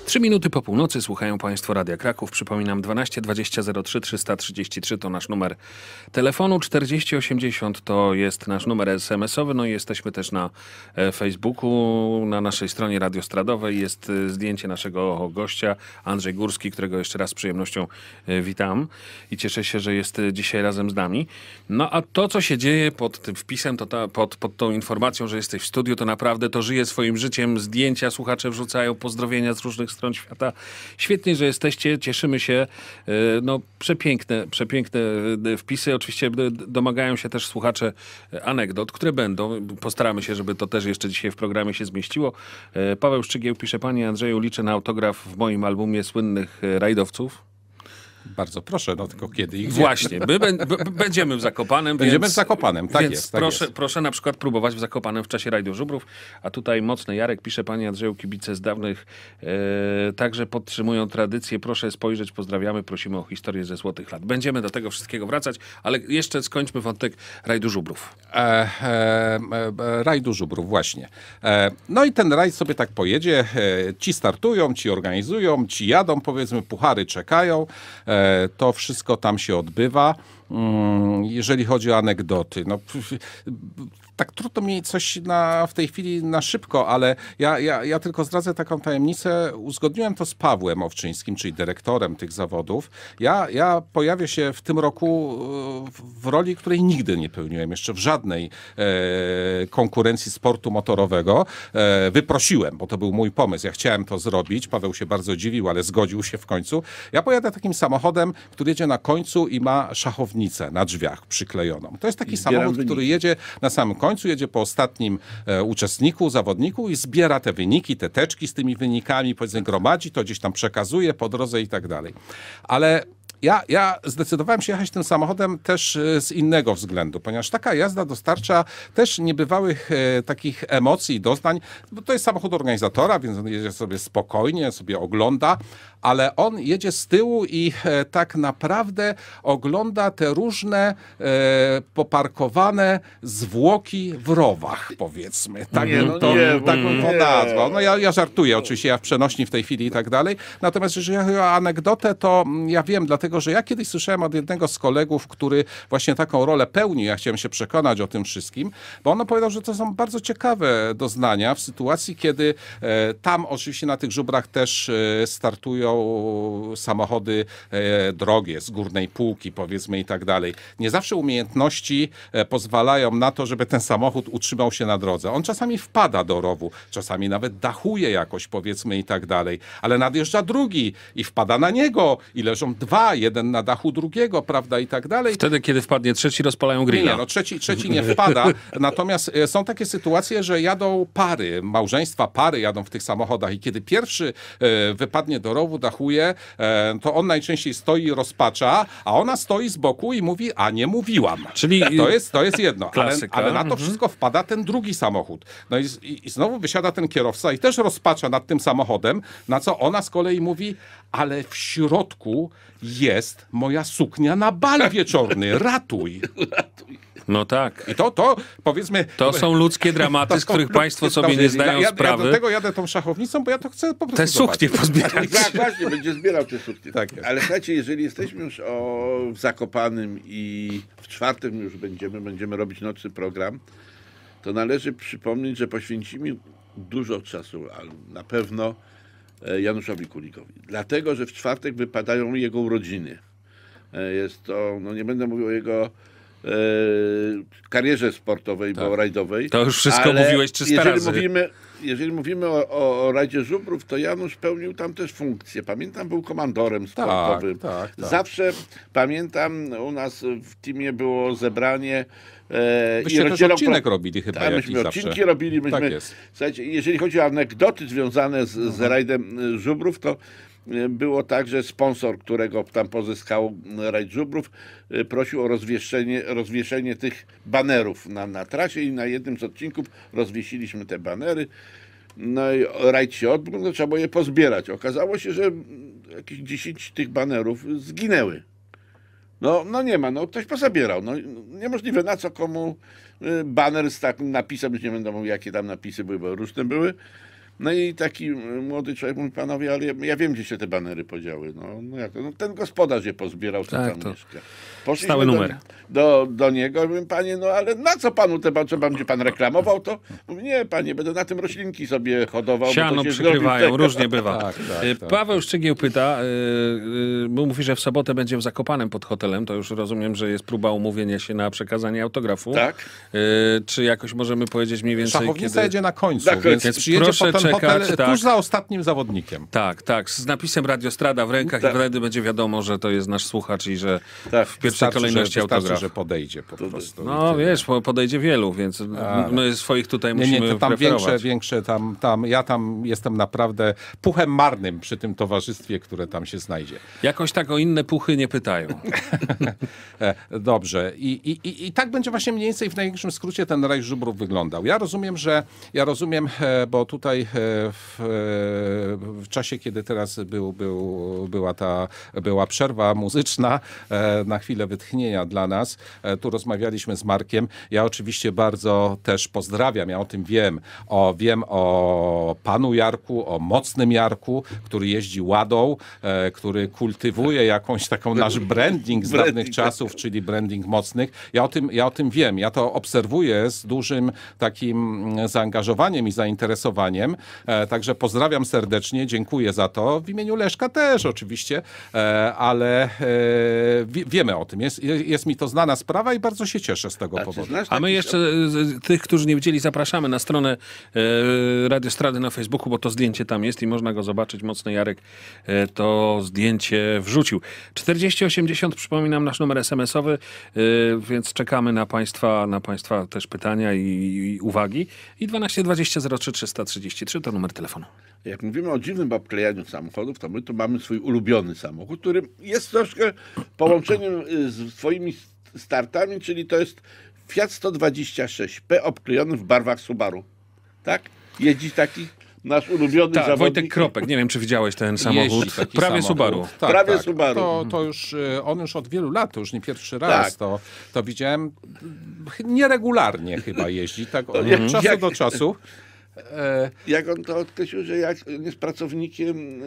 A: Trzy minuty po północy słuchają Państwo Radia Kraków. Przypominam 12 20 03 333 to nasz numer telefonu, 4080 to jest nasz numer SMS-owy. No i jesteśmy też na e, Facebooku, na naszej stronie radiostradowej jest e, zdjęcie naszego gościa, Andrzej Górski, którego jeszcze raz z przyjemnością e, witam i cieszę się, że jest dzisiaj razem z nami. No a to, co się dzieje pod tym wpisem, to ta, pod, pod tą informacją, że jesteś w studiu, to naprawdę to żyje swoim życiem. Zdjęcia słuchacze wrzucają, pozdrowienia z różnych stron świata. Świetnie, że jesteście, cieszymy się. E, no, przepiękne, przepiękne e, wpisy. Oczywiście e, domagają się też słuchacze anegdot, które będą. Postaramy się, żeby to też jeszcze dzisiaj w programie się zmieściło. Paweł Szczygieł pisze, panie Andrzeju, liczę na autograf w moim albumie słynnych rajdowców. Bardzo proszę, no tylko kiedy i Właśnie, my będziemy w Zakopanem. Będziemy więc, w Zakopanem, tak jest. Tak proszę, jest. proszę na przykład próbować w Zakopanem w czasie rajdu żubrów, a tutaj Mocny Jarek pisze, panie Andrzeju, kibice z dawnych e, także podtrzymują tradycję, proszę spojrzeć, pozdrawiamy, prosimy o historię ze złotych lat. Będziemy do tego wszystkiego wracać, ale jeszcze skończmy wątek rajdu żubrów.
B: E, e, e rajdu żubrów, właśnie. E, no i ten rajd sobie tak pojedzie, e, ci startują, ci organizują, ci jadą, powiedzmy, puchary czekają, e, E, to wszystko tam się odbywa. Mm, jeżeli chodzi o anegdoty, no, tak trudno mi coś na, w tej chwili na szybko, ale ja, ja, ja tylko zdradzę taką tajemnicę. Uzgodniłem to z Pawłem Owczyńskim, czyli dyrektorem tych zawodów. Ja, ja pojawię się w tym roku e, w roli, której nigdy nie pełniłem jeszcze w żadnej e, konkurencji sportu motorowego. E, wyprosiłem, bo to był mój pomysł. Ja chciałem to zrobić. Paweł się bardzo dziwił, ale zgodził się w końcu. Ja pojadę takim samochodem, który jedzie na końcu i ma szachownicę na drzwiach przyklejoną. To jest taki samochód, który jedzie na samym końcu końcu jedzie po ostatnim e, uczestniku, zawodniku i zbiera te wyniki, te teczki z tymi wynikami, powiedzmy gromadzi, to gdzieś tam przekazuje po drodze i tak dalej. Ale ja, ja zdecydowałem się jechać tym samochodem też e, z innego względu, ponieważ taka jazda dostarcza też niebywałych e, takich emocji, doznań, bo to jest samochód organizatora, więc on jedzie sobie spokojnie, sobie ogląda, ale on jedzie z tyłu i e, tak naprawdę ogląda te różne e, poparkowane zwłoki w rowach, powiedzmy. Tak nie, no to, nie, no tak bym to nazwał. No ja, ja żartuję oczywiście, ja w przenośni w tej chwili i tak dalej. Natomiast jeżeli chodzi o anegdotę, to mm, ja wiem, dlatego dlatego że ja kiedyś słyszałem od jednego z kolegów, który właśnie taką rolę pełni, ja chciałem się przekonać o tym wszystkim, bo on powiedział, że to są bardzo ciekawe doznania w sytuacji, kiedy e, tam oczywiście na tych żubrach też e, startują samochody e, drogie, z górnej półki powiedzmy i tak dalej. Nie zawsze umiejętności pozwalają na to, żeby ten samochód utrzymał się na drodze. On czasami wpada do rowu, czasami nawet dachuje jakoś powiedzmy i tak dalej, ale nadjeżdża drugi i wpada na niego i leżą dwa jeden na dachu drugiego, prawda, i tak dalej.
A: Wtedy, kiedy wpadnie trzeci, rozpalają grilla. Nie, no trzeci, trzeci nie wpada.
B: Natomiast e, są takie sytuacje, że jadą pary, małżeństwa, pary jadą w tych samochodach i kiedy pierwszy e, wypadnie do rowu, dachuje, e, to on najczęściej stoi i rozpacza, a ona stoi z boku i mówi, a nie mówiłam. Czyli to jest, to jest jedno. Ale, ale na to mhm. wszystko wpada ten drugi samochód. No i, i, i znowu wysiada ten kierowca i też rozpacza nad tym samochodem, na co ona z kolei mówi, ale w środku jest jest moja suknia na bal wieczorny. Ratuj. No tak. I to, to powiedzmy... To są ludzkie dramaty, z których państwo sobie nie zdają ja, sprawy. Ja tego jadę tą szachownicą, bo ja to chcę po prostu... Te suknie pozbierać.
C: Tak, właśnie, będzie zbierał te suknie. Tak Ale słuchajcie, jeżeli jesteśmy już o Zakopanym i w czwartym już będziemy, będziemy robić nocny program, to należy przypomnieć, że poświęcimy dużo czasu, ale na pewno E, Januszowi Kulikowi. Dlatego, że w czwartek wypadają jego urodziny. E, jest to, no nie będę mówił o jego e, karierze sportowej, tak. bo rajdowej. To już wszystko mówiłeś Czy jeżeli Mówimy, jeżeli mówimy o, o, Radzie Żubrów, to Janusz pełnił tam też funkcję. Pamiętam, był komandorem tak, sportowym. Tak, tak, tak. Zawsze pamiętam, u nas w teamie było zebranie e, Myśmy i też odcinek robili chyba tak, myśmy odcinki zawsze. robili. Tak myśmy, tak jest. Słuchajcie, jeżeli chodzi o anegdoty związane z, z mhm. rajdem e, Żubrów, to było tak, że sponsor, którego tam pozyskał Rajd Żubrów, y, prosił o rozwieszenie, rozwieszenie tych banerów na, na trasie i na jednym z odcinków rozwiesiliśmy te banery. No i rajd się odbył, no trzeba było je pozbierać. Okazało się, że jakieś 10 tych banerów zginęły. No, no nie ma, no ktoś pozabierał. No, niemożliwe, na co komu y, baner z takim napisem, już nie będę mówił, jakie tam napisy były, bo różne były. No i taki młody człowiek mówi, panowie, ale ja, ja wiem, gdzie się te banery podziały. No, no, jak, no ten gospodarz je pozbierał, co tak, tam to mieszka. Poszliśmy stały numer. Do, do, do niego, mówię, panie, no ale na co panu te banery, będzie pan reklamował to? Mówi, nie, panie, będę na tym roślinki sobie hodował. Siano przykrywają, różnie
A: bywa. Tak, tak, y, tak, Paweł Szczygieł pyta, y, y, bo mówi, że w sobotę będzie w Zakopanem pod hotelem, to już rozumiem, że jest próba umówienia się na przekazanie autografu. Tak. czy jakoś możemy powiedzieć mniej więcej, Szachownica kiedy... jedzie na końcu, na tak, końcu. więc, więc proszę, czekać. Hotel, tak. Tuż za ostatnim zawodnikiem. Tak, tak. Z napisem Radiostrada w rękach tak. i wtedy będzie wiadomo, że to jest nasz słuchacz i że tak. w pierwszej kolejności że, autograf. że podejdzie po prostu. No wiesz, podejdzie wielu, więc A. my swoich tutaj nie, musimy nie, to tam większe,
B: większe tam, tam, ja tam jestem naprawdę puchem marnym przy tym towarzystwie, które tam się znajdzie. Jakoś tak o inne puchy nie pytają. E, dobrze. I, i, I tak będzie właśnie mniej więcej w największym skrócie ten raj żubrów wyglądał. Ja rozumiem, że ja rozumiem, e, bo tutaj e, E, w, e, w czasie, kiedy teraz był, był, była ta była przerwa muzyczna, e, na chwilę wytchnienia dla nas, tu rozmawialiśmy z Markiem. Ja oczywiście bardzo też pozdrawiam, ja o tym wiem. O, wiem o panu Jarku, o mocnym Jarku, który jeździ ładą, który kultywuje jakąś taką nasz branding z dawnych tak. czasów, czyli branding mocnych. Ja o tym, ja o tym wiem, ja to obserwuję z dużym takim mm, zaangażowaniem i zainteresowaniem, E, także pozdrawiam serdecznie, dziękuję za to. W imieniu Leszka też oczywiście, e, ale e, wiemy o tym. Jest, jest mi to znana sprawa i bardzo się cieszę z tego powodu.
A: A my jeszcze tych, którzy nie widzieli, zapraszamy na stronę radiostrady na Facebooku, bo to zdjęcie tam jest i można go zobaczyć. Mocny Jarek to zdjęcie wrzucił. 4080 przypominam nasz numer SMS-owy, więc czekamy na Państwa, na Państwa też pytania i, i uwagi. I 12 20 03 333 czy to numer telefonu?
C: Jak mówimy o dziwnym obklejaniu samochodów, to my tu mamy swój ulubiony samochód, który jest troszkę połączeniem y, z swoimi startami, czyli to jest Fiat 126P obklejony w barwach Subaru. Tak? Jeździ taki nasz ulubiony Ta, zawodnik. Wojtek
A: Kropek, nie wiem czy widziałeś ten samochód. Prawie samochód. Subaru. Tak, tak, Prawie tak. Subaru. To,
B: to, już, y, on już od wielu lat, to już nie pierwszy raz tak. to, to widziałem. Nieregularnie chyba jeździ, tak od jak, czasu do czasu.
C: E, jak on to określił, że jest pracownikiem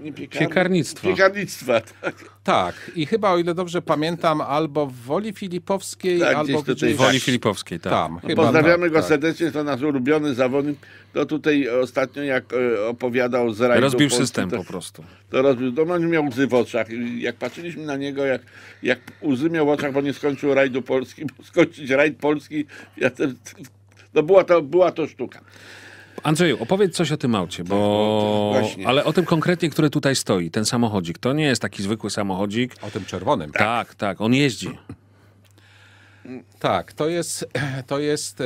C: e, nie piekarni, piekarnictwa.
B: piekarnictwa
C: tak. tak.
B: i chyba o ile dobrze pamiętam, albo w Woli Filipowskiej, tak, albo gdzieś tutaj, W Woli tak. Filipowskiej, tak.
C: Tam, pozdrawiamy tak, go tak. serdecznie, to nasz ulubiony zawodnik. To tutaj ostatnio, jak e, opowiadał z rajdu Rozbił Polsce, system to, po prostu. To rozbił, to on miał łzy w oczach. Jak patrzyliśmy na niego, jak, jak łzy miał w oczach, bo nie skończył rajdu Polski, bo skończyć rajd Polski, ja ten, no była to, była to sztuka.
A: Andrzeju, opowiedz coś o tym aucie, bo... Tak, ale o tym konkretnie, który tutaj stoi, ten samochodzik. To nie jest taki zwykły samochodzik. O tym czerwonym. Tak, tak, tak on jeździ.
B: Tak, to jest, to jest e,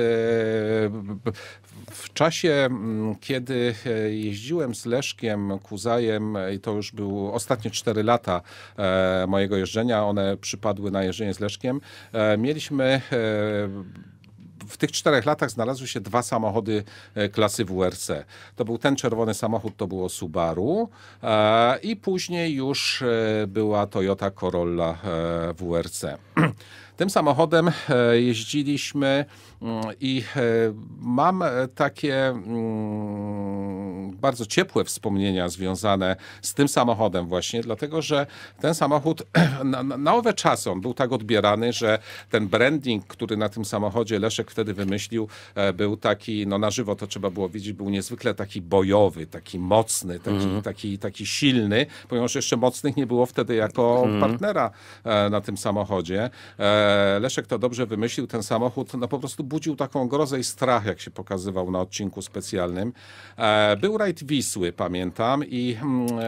B: w czasie, mm, kiedy e, jeździłem z Leszkiem Kuzajem, e, i to już były ostatnie 4 lata mojego jeżdżenia, one przypadły na jeżdżenie z Leszkiem, mieliśmy w tych czterech latach znalazły się dwa samochody e, klasy WRC. To był ten czerwony samochód, to było Subaru e, i później już e, była Toyota Corolla WRC. Tym samochodem e, jeździliśmy mm, i e, mam e, takie mm, bardzo ciepłe wspomnienia związane z tym samochodem właśnie, dlatego że ten samochód na, na owe czasy on był tak odbierany, że ten branding, który na tym samochodzie Leszek wtedy wymyślił, był taki, no na żywo to trzeba było widzieć, był niezwykle taki bojowy, taki mocny, taki, mhm. taki, taki silny, ponieważ jeszcze mocnych nie było wtedy jako mhm. partnera na tym samochodzie. Leszek to dobrze wymyślił, ten samochód no po prostu budził taką grozę i strach, jak się pokazywał na odcinku specjalnym. E, był rajd Wisły, pamiętam, i mm, e,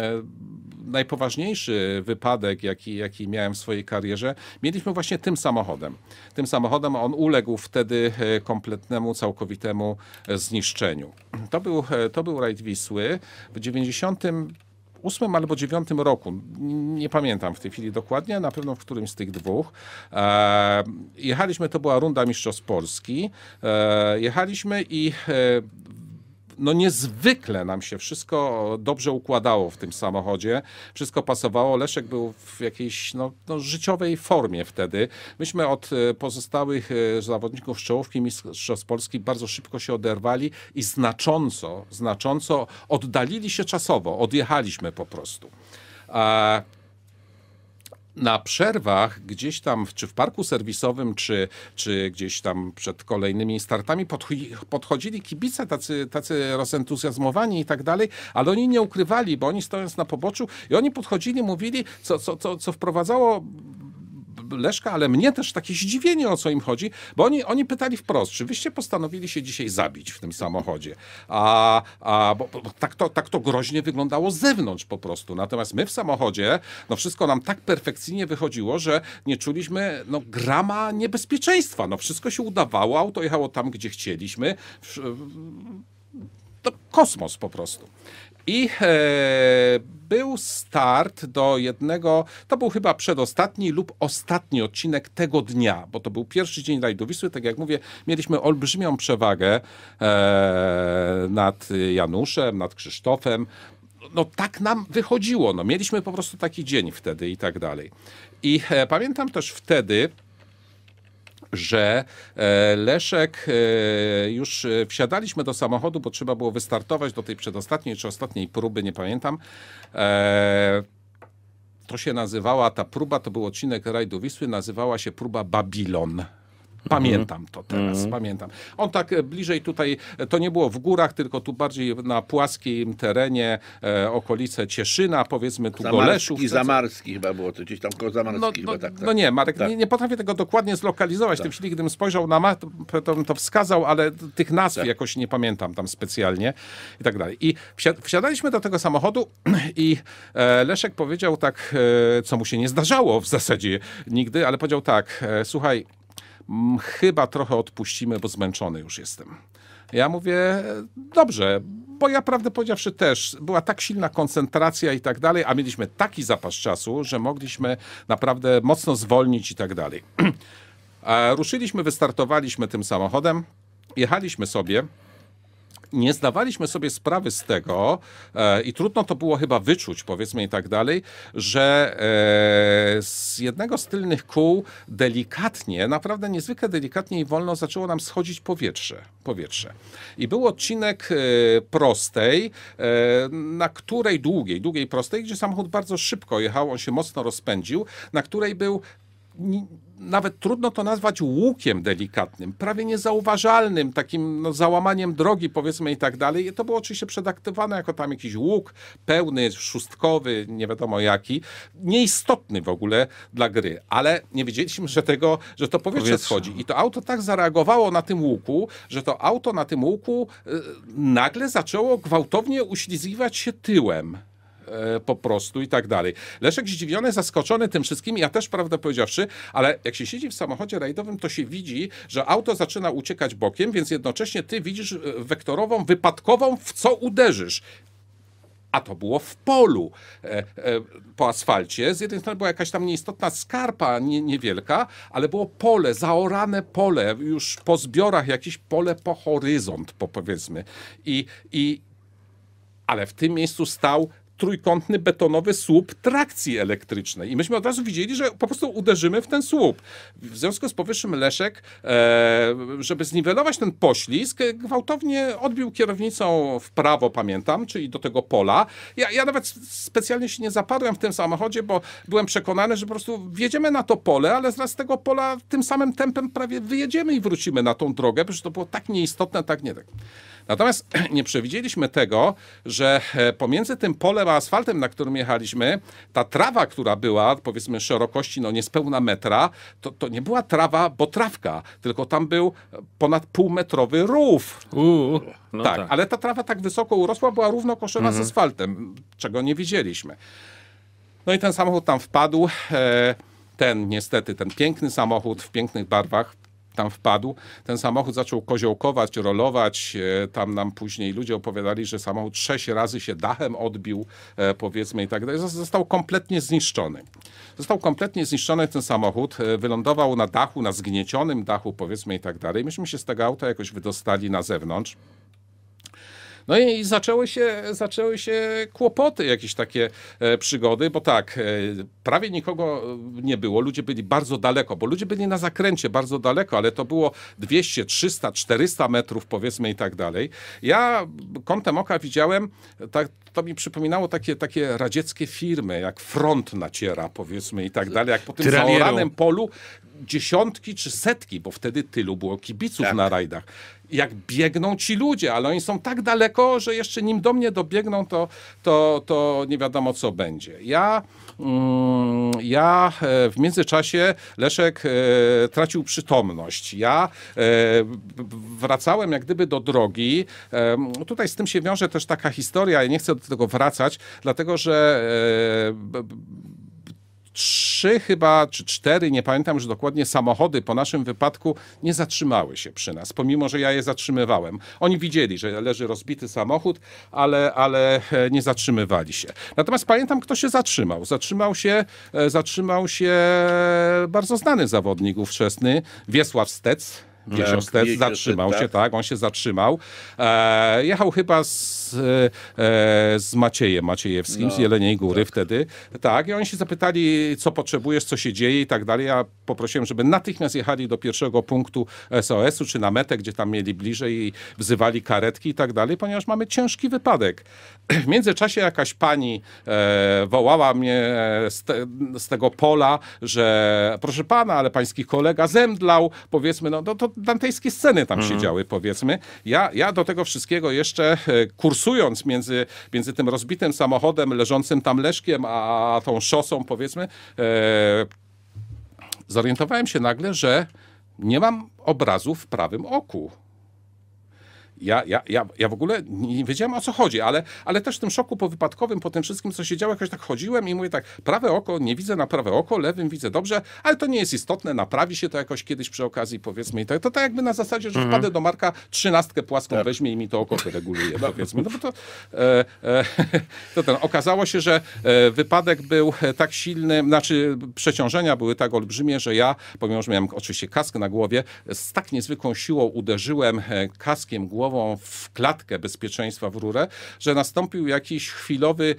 B: najpoważniejszy wypadek, jaki, jaki miałem w swojej karierze, mieliśmy właśnie tym samochodem. Tym samochodem on uległ wtedy e, kompletnemu, całkowitemu zniszczeniu. To był, to był rajd Wisły. W 90 2008 albo dziewiątym roku, nie pamiętam w tej chwili dokładnie, na pewno w którymś z tych dwóch. E, jechaliśmy, to była runda Mistrzostw Polski. E, jechaliśmy i e, no niezwykle nam się wszystko dobrze układało w tym samochodzie. Wszystko pasowało. Leszek był w jakiejś no, no życiowej formie wtedy. Myśmy od e, pozostałych e, zawodników z czołówki Mistrzostw Polski bardzo szybko się oderwali i znacząco, znacząco oddalili się czasowo. Odjechaliśmy po prostu na przerwach gdzieś tam, czy w parku serwisowym, czy, czy gdzieś tam przed kolejnymi startami podchodzili kibice tacy, tacy rozentuzjazmowani i tak dalej, ale oni nie ukrywali, bo oni stojąc na poboczu i oni podchodzili, mówili, co, co, co, co wprowadzało Leszka, ale mnie też takie zdziwienie, o co im chodzi, bo oni, oni pytali wprost, czy wyście postanowili się dzisiaj zabić w tym samochodzie? A, a bo, bo tak, to, tak to groźnie wyglądało z zewnątrz po prostu. Natomiast my w samochodzie, no wszystko nam tak perfekcyjnie wychodziło, że nie czuliśmy no, grama niebezpieczeństwa. No wszystko się udawało, auto jechało tam, gdzie chcieliśmy. To kosmos po prostu. I e, był start do jednego, to był chyba przedostatni lub ostatni odcinek tego dnia, bo to był pierwszy dzień rajdu Wisły, tak jak mówię, mieliśmy olbrzymią przewagę e, nad Januszem, nad Krzysztofem, no tak nam wychodziło. No, mieliśmy po prostu taki dzień wtedy i tak dalej. I e, pamiętam też wtedy, że e, Leszek, e, już e, wsiadaliśmy do samochodu, bo trzeba było wystartować do tej przedostatniej czy ostatniej próby, nie pamiętam. To się nazywała, ta próba, to był odcinek Rajdu Wisły, nazywała się próba Babilon. Pamiętam to teraz, mm. pamiętam. On tak e, bliżej tutaj, e, to nie było w górach, tylko tu bardziej na płaskim terenie, e, okolice Cieszyna, powiedzmy tu Zamarski, Goleszów. I Zamarski
C: chyba było to, gdzieś tam koło no, no, tak, tak, no nie, Marek, tak. nie, nie,
B: potrafię tego dokładnie zlokalizować. Tak. Tym chwili, gdybym spojrzał na mapę, to, to wskazał, ale tych nazw tak. jakoś nie pamiętam tam specjalnie i tak dalej. I wsiadaliśmy do tego samochodu i e, Leszek powiedział tak, e, co mu się nie zdarzało w zasadzie nigdy, ale powiedział tak, e, słuchaj, Mm, chyba trochę odpuścimy, bo zmęczony już jestem. Ja mówię, dobrze, bo ja prawdę powiedziawszy też, była tak silna koncentracja i tak dalej, a mieliśmy taki zapas czasu, że mogliśmy naprawdę mocno zwolnić i tak dalej. Ruszyliśmy, wystartowaliśmy tym samochodem, jechaliśmy sobie nie zdawaliśmy sobie sprawy z tego e, i trudno to było chyba wyczuć, powiedzmy i tak dalej, że e, z jednego z tylnych kół delikatnie, naprawdę niezwykle delikatnie i wolno zaczęło nam schodzić powietrze. powietrze. I był odcinek e, prostej, e, na której długiej, długiej prostej, gdzie samochód bardzo szybko jechał, on się mocno rozpędził, na której był nawet trudno to nazwać łukiem delikatnym, prawie niezauważalnym, takim no, załamaniem drogi, powiedzmy i tak dalej. I to było oczywiście przedaktywane jako tam jakiś łuk pełny, szóstkowy, nie wiadomo jaki, nieistotny w ogóle dla gry, ale nie wiedzieliśmy, że tego, że to powietrze, powietrze. schodzi. I to auto tak zareagowało na tym łuku, że to auto na tym łuku y, nagle zaczęło gwałtownie uślizgiwać się tyłem. E, po prostu i tak dalej. Leszek zdziwiony, zaskoczony tym wszystkim, ja też prawdę powiedziawszy, ale jak się siedzi w samochodzie rajdowym, to się widzi, że auto zaczyna uciekać bokiem, więc jednocześnie ty widzisz e, wektorową, wypadkową, w co uderzysz. A to było w polu, e, e, po asfalcie. Z jednej strony była jakaś tam nieistotna skarpa, nie, niewielka, ale było pole, zaorane pole, już po zbiorach jakieś pole po horyzont, po, powiedzmy. I, i, ale w tym miejscu stał trójkątny betonowy słup trakcji elektrycznej. I myśmy od razu widzieli, że po prostu uderzymy w ten słup. W związku z powyższym Leszek, e, żeby zniwelować ten poślizg, gwałtownie odbił kierownicą w prawo, pamiętam, czyli do tego pola. Ja, ja nawet specjalnie się nie zapadłem w tym samochodzie, bo byłem przekonany, że po prostu wjedziemy na to pole, ale zaraz z tego pola tym samym tempem prawie wyjedziemy i wrócimy na tą drogę, bo to było tak nieistotne, tak nie tak. Natomiast nie przewidzieliśmy tego, że e, pomiędzy tym polem a asfaltem, na którym jechaliśmy, ta trawa, która była, powiedzmy szerokości no niespełna metra, to, to nie była trawa, bo trawka, tylko tam był e, ponad półmetrowy rów. Uuu, no tak, tak, ale ta trawa tak wysoko urosła, była równo koszona mhm. z asfaltem, czego nie widzieliśmy. No i ten samochód tam wpadł. E, ten niestety, ten piękny samochód w pięknych barwach tam wpadł. Ten samochód zaczął koziołkować, rolować. E, tam nam później ludzie opowiadali, że samochód sześć razy się dachem odbił, e, powiedzmy i tak dalej. Został kompletnie zniszczony. Został kompletnie zniszczony ten samochód. E, wylądował na dachu, na zgniecionym dachu, powiedzmy i tak dalej. Myśmy się z tego auta jakoś wydostali na zewnątrz. No i zaczęły się, zaczęły się kłopoty, jakieś takie e, przygody, bo tak, e, prawie nikogo nie było, ludzie byli bardzo daleko, bo ludzie byli na zakręcie bardzo daleko, ale to było 200, 300, 400 metrów powiedzmy i tak dalej. Ja kątem oka widziałem, tak, to mi przypominało takie, takie radzieckie firmy, jak front naciera powiedzmy i tak dalej, jak po tym zaoranym polu dziesiątki czy setki, bo wtedy tylu było kibiców tak. na rajdach jak biegną ci ludzie, ale oni są tak daleko, że jeszcze nim do mnie dobiegną, to, to, to nie wiadomo co będzie. Ja, mm, ja e, w międzyczasie Leszek e, tracił przytomność. Ja e, wracałem jak gdyby do drogi. tutaj z tym się wiąże też taka historia, ja nie chcę do tego wracać, dlatego że trzy trzy chyba, czy cztery, nie pamiętam już dokładnie, samochody po naszym wypadku nie zatrzymały się przy nas, pomimo, że ja je zatrzymywałem. Oni widzieli, że leży rozbity samochód, ale, ale e, nie zatrzymywali się. Natomiast pamiętam, kto się zatrzymał. Zatrzymał się, e, zatrzymał się bardzo znany zawodnik ówczesny, Wiesław Stec. Wiesław tak, Stec zatrzymał się, tak. tak, on się zatrzymał. E, jechał chyba z z, e, z Maciejem Maciejewskim no, z Jeleniej Góry tak. wtedy. Tak, i oni się zapytali, co potrzebujesz, co się dzieje i tak dalej. Ja poprosiłem, żeby natychmiast jechali do pierwszego punktu SOS-u czy na metę, gdzie tam mieli bliżej i wzywali karetki i tak dalej, ponieważ mamy ciężki wypadek. W międzyczasie jakaś pani e, wołała mnie z, te, z, tego pola, że proszę pana, ale pański kolega zemdlał, powiedzmy, no to, to dantejskie sceny tam mhm. się działy, powiedzmy. Ja, ja do tego wszystkiego jeszcze e, kurs kursując między, między tym rozbitym samochodem, leżącym tam leszkiem, a tą szosą, powiedzmy, e, zorientowałem się nagle, że nie mam obrazu w prawym oku ja, ja, ja, ja w ogóle nie wiedziałem o co chodzi, ale, ale też w tym szoku powypadkowym, po tym wszystkim, co się działo, jakoś tak chodziłem i mówię tak, prawe oko nie widzę na prawe oko, lewym widzę dobrze, ale to nie jest istotne, naprawi się to jakoś kiedyś przy okazji, powiedzmy. I to, to tak jakby na zasadzie, że mhm. wpadę do Marka, trzynastkę płaską tak. weźmie i mi to oko reguluje, no. powiedzmy. No bo to, e, e, to ten, okazało się, że e, wypadek był e, tak silny, znaczy przeciążenia były tak olbrzymie, że ja, pomimo, że miałem oczywiście kask na głowie, z tak niezwykłą siłą uderzyłem e, kaskiem głową, głową w klatkę bezpieczeństwa w rurę, że nastąpił jakiś chwilowy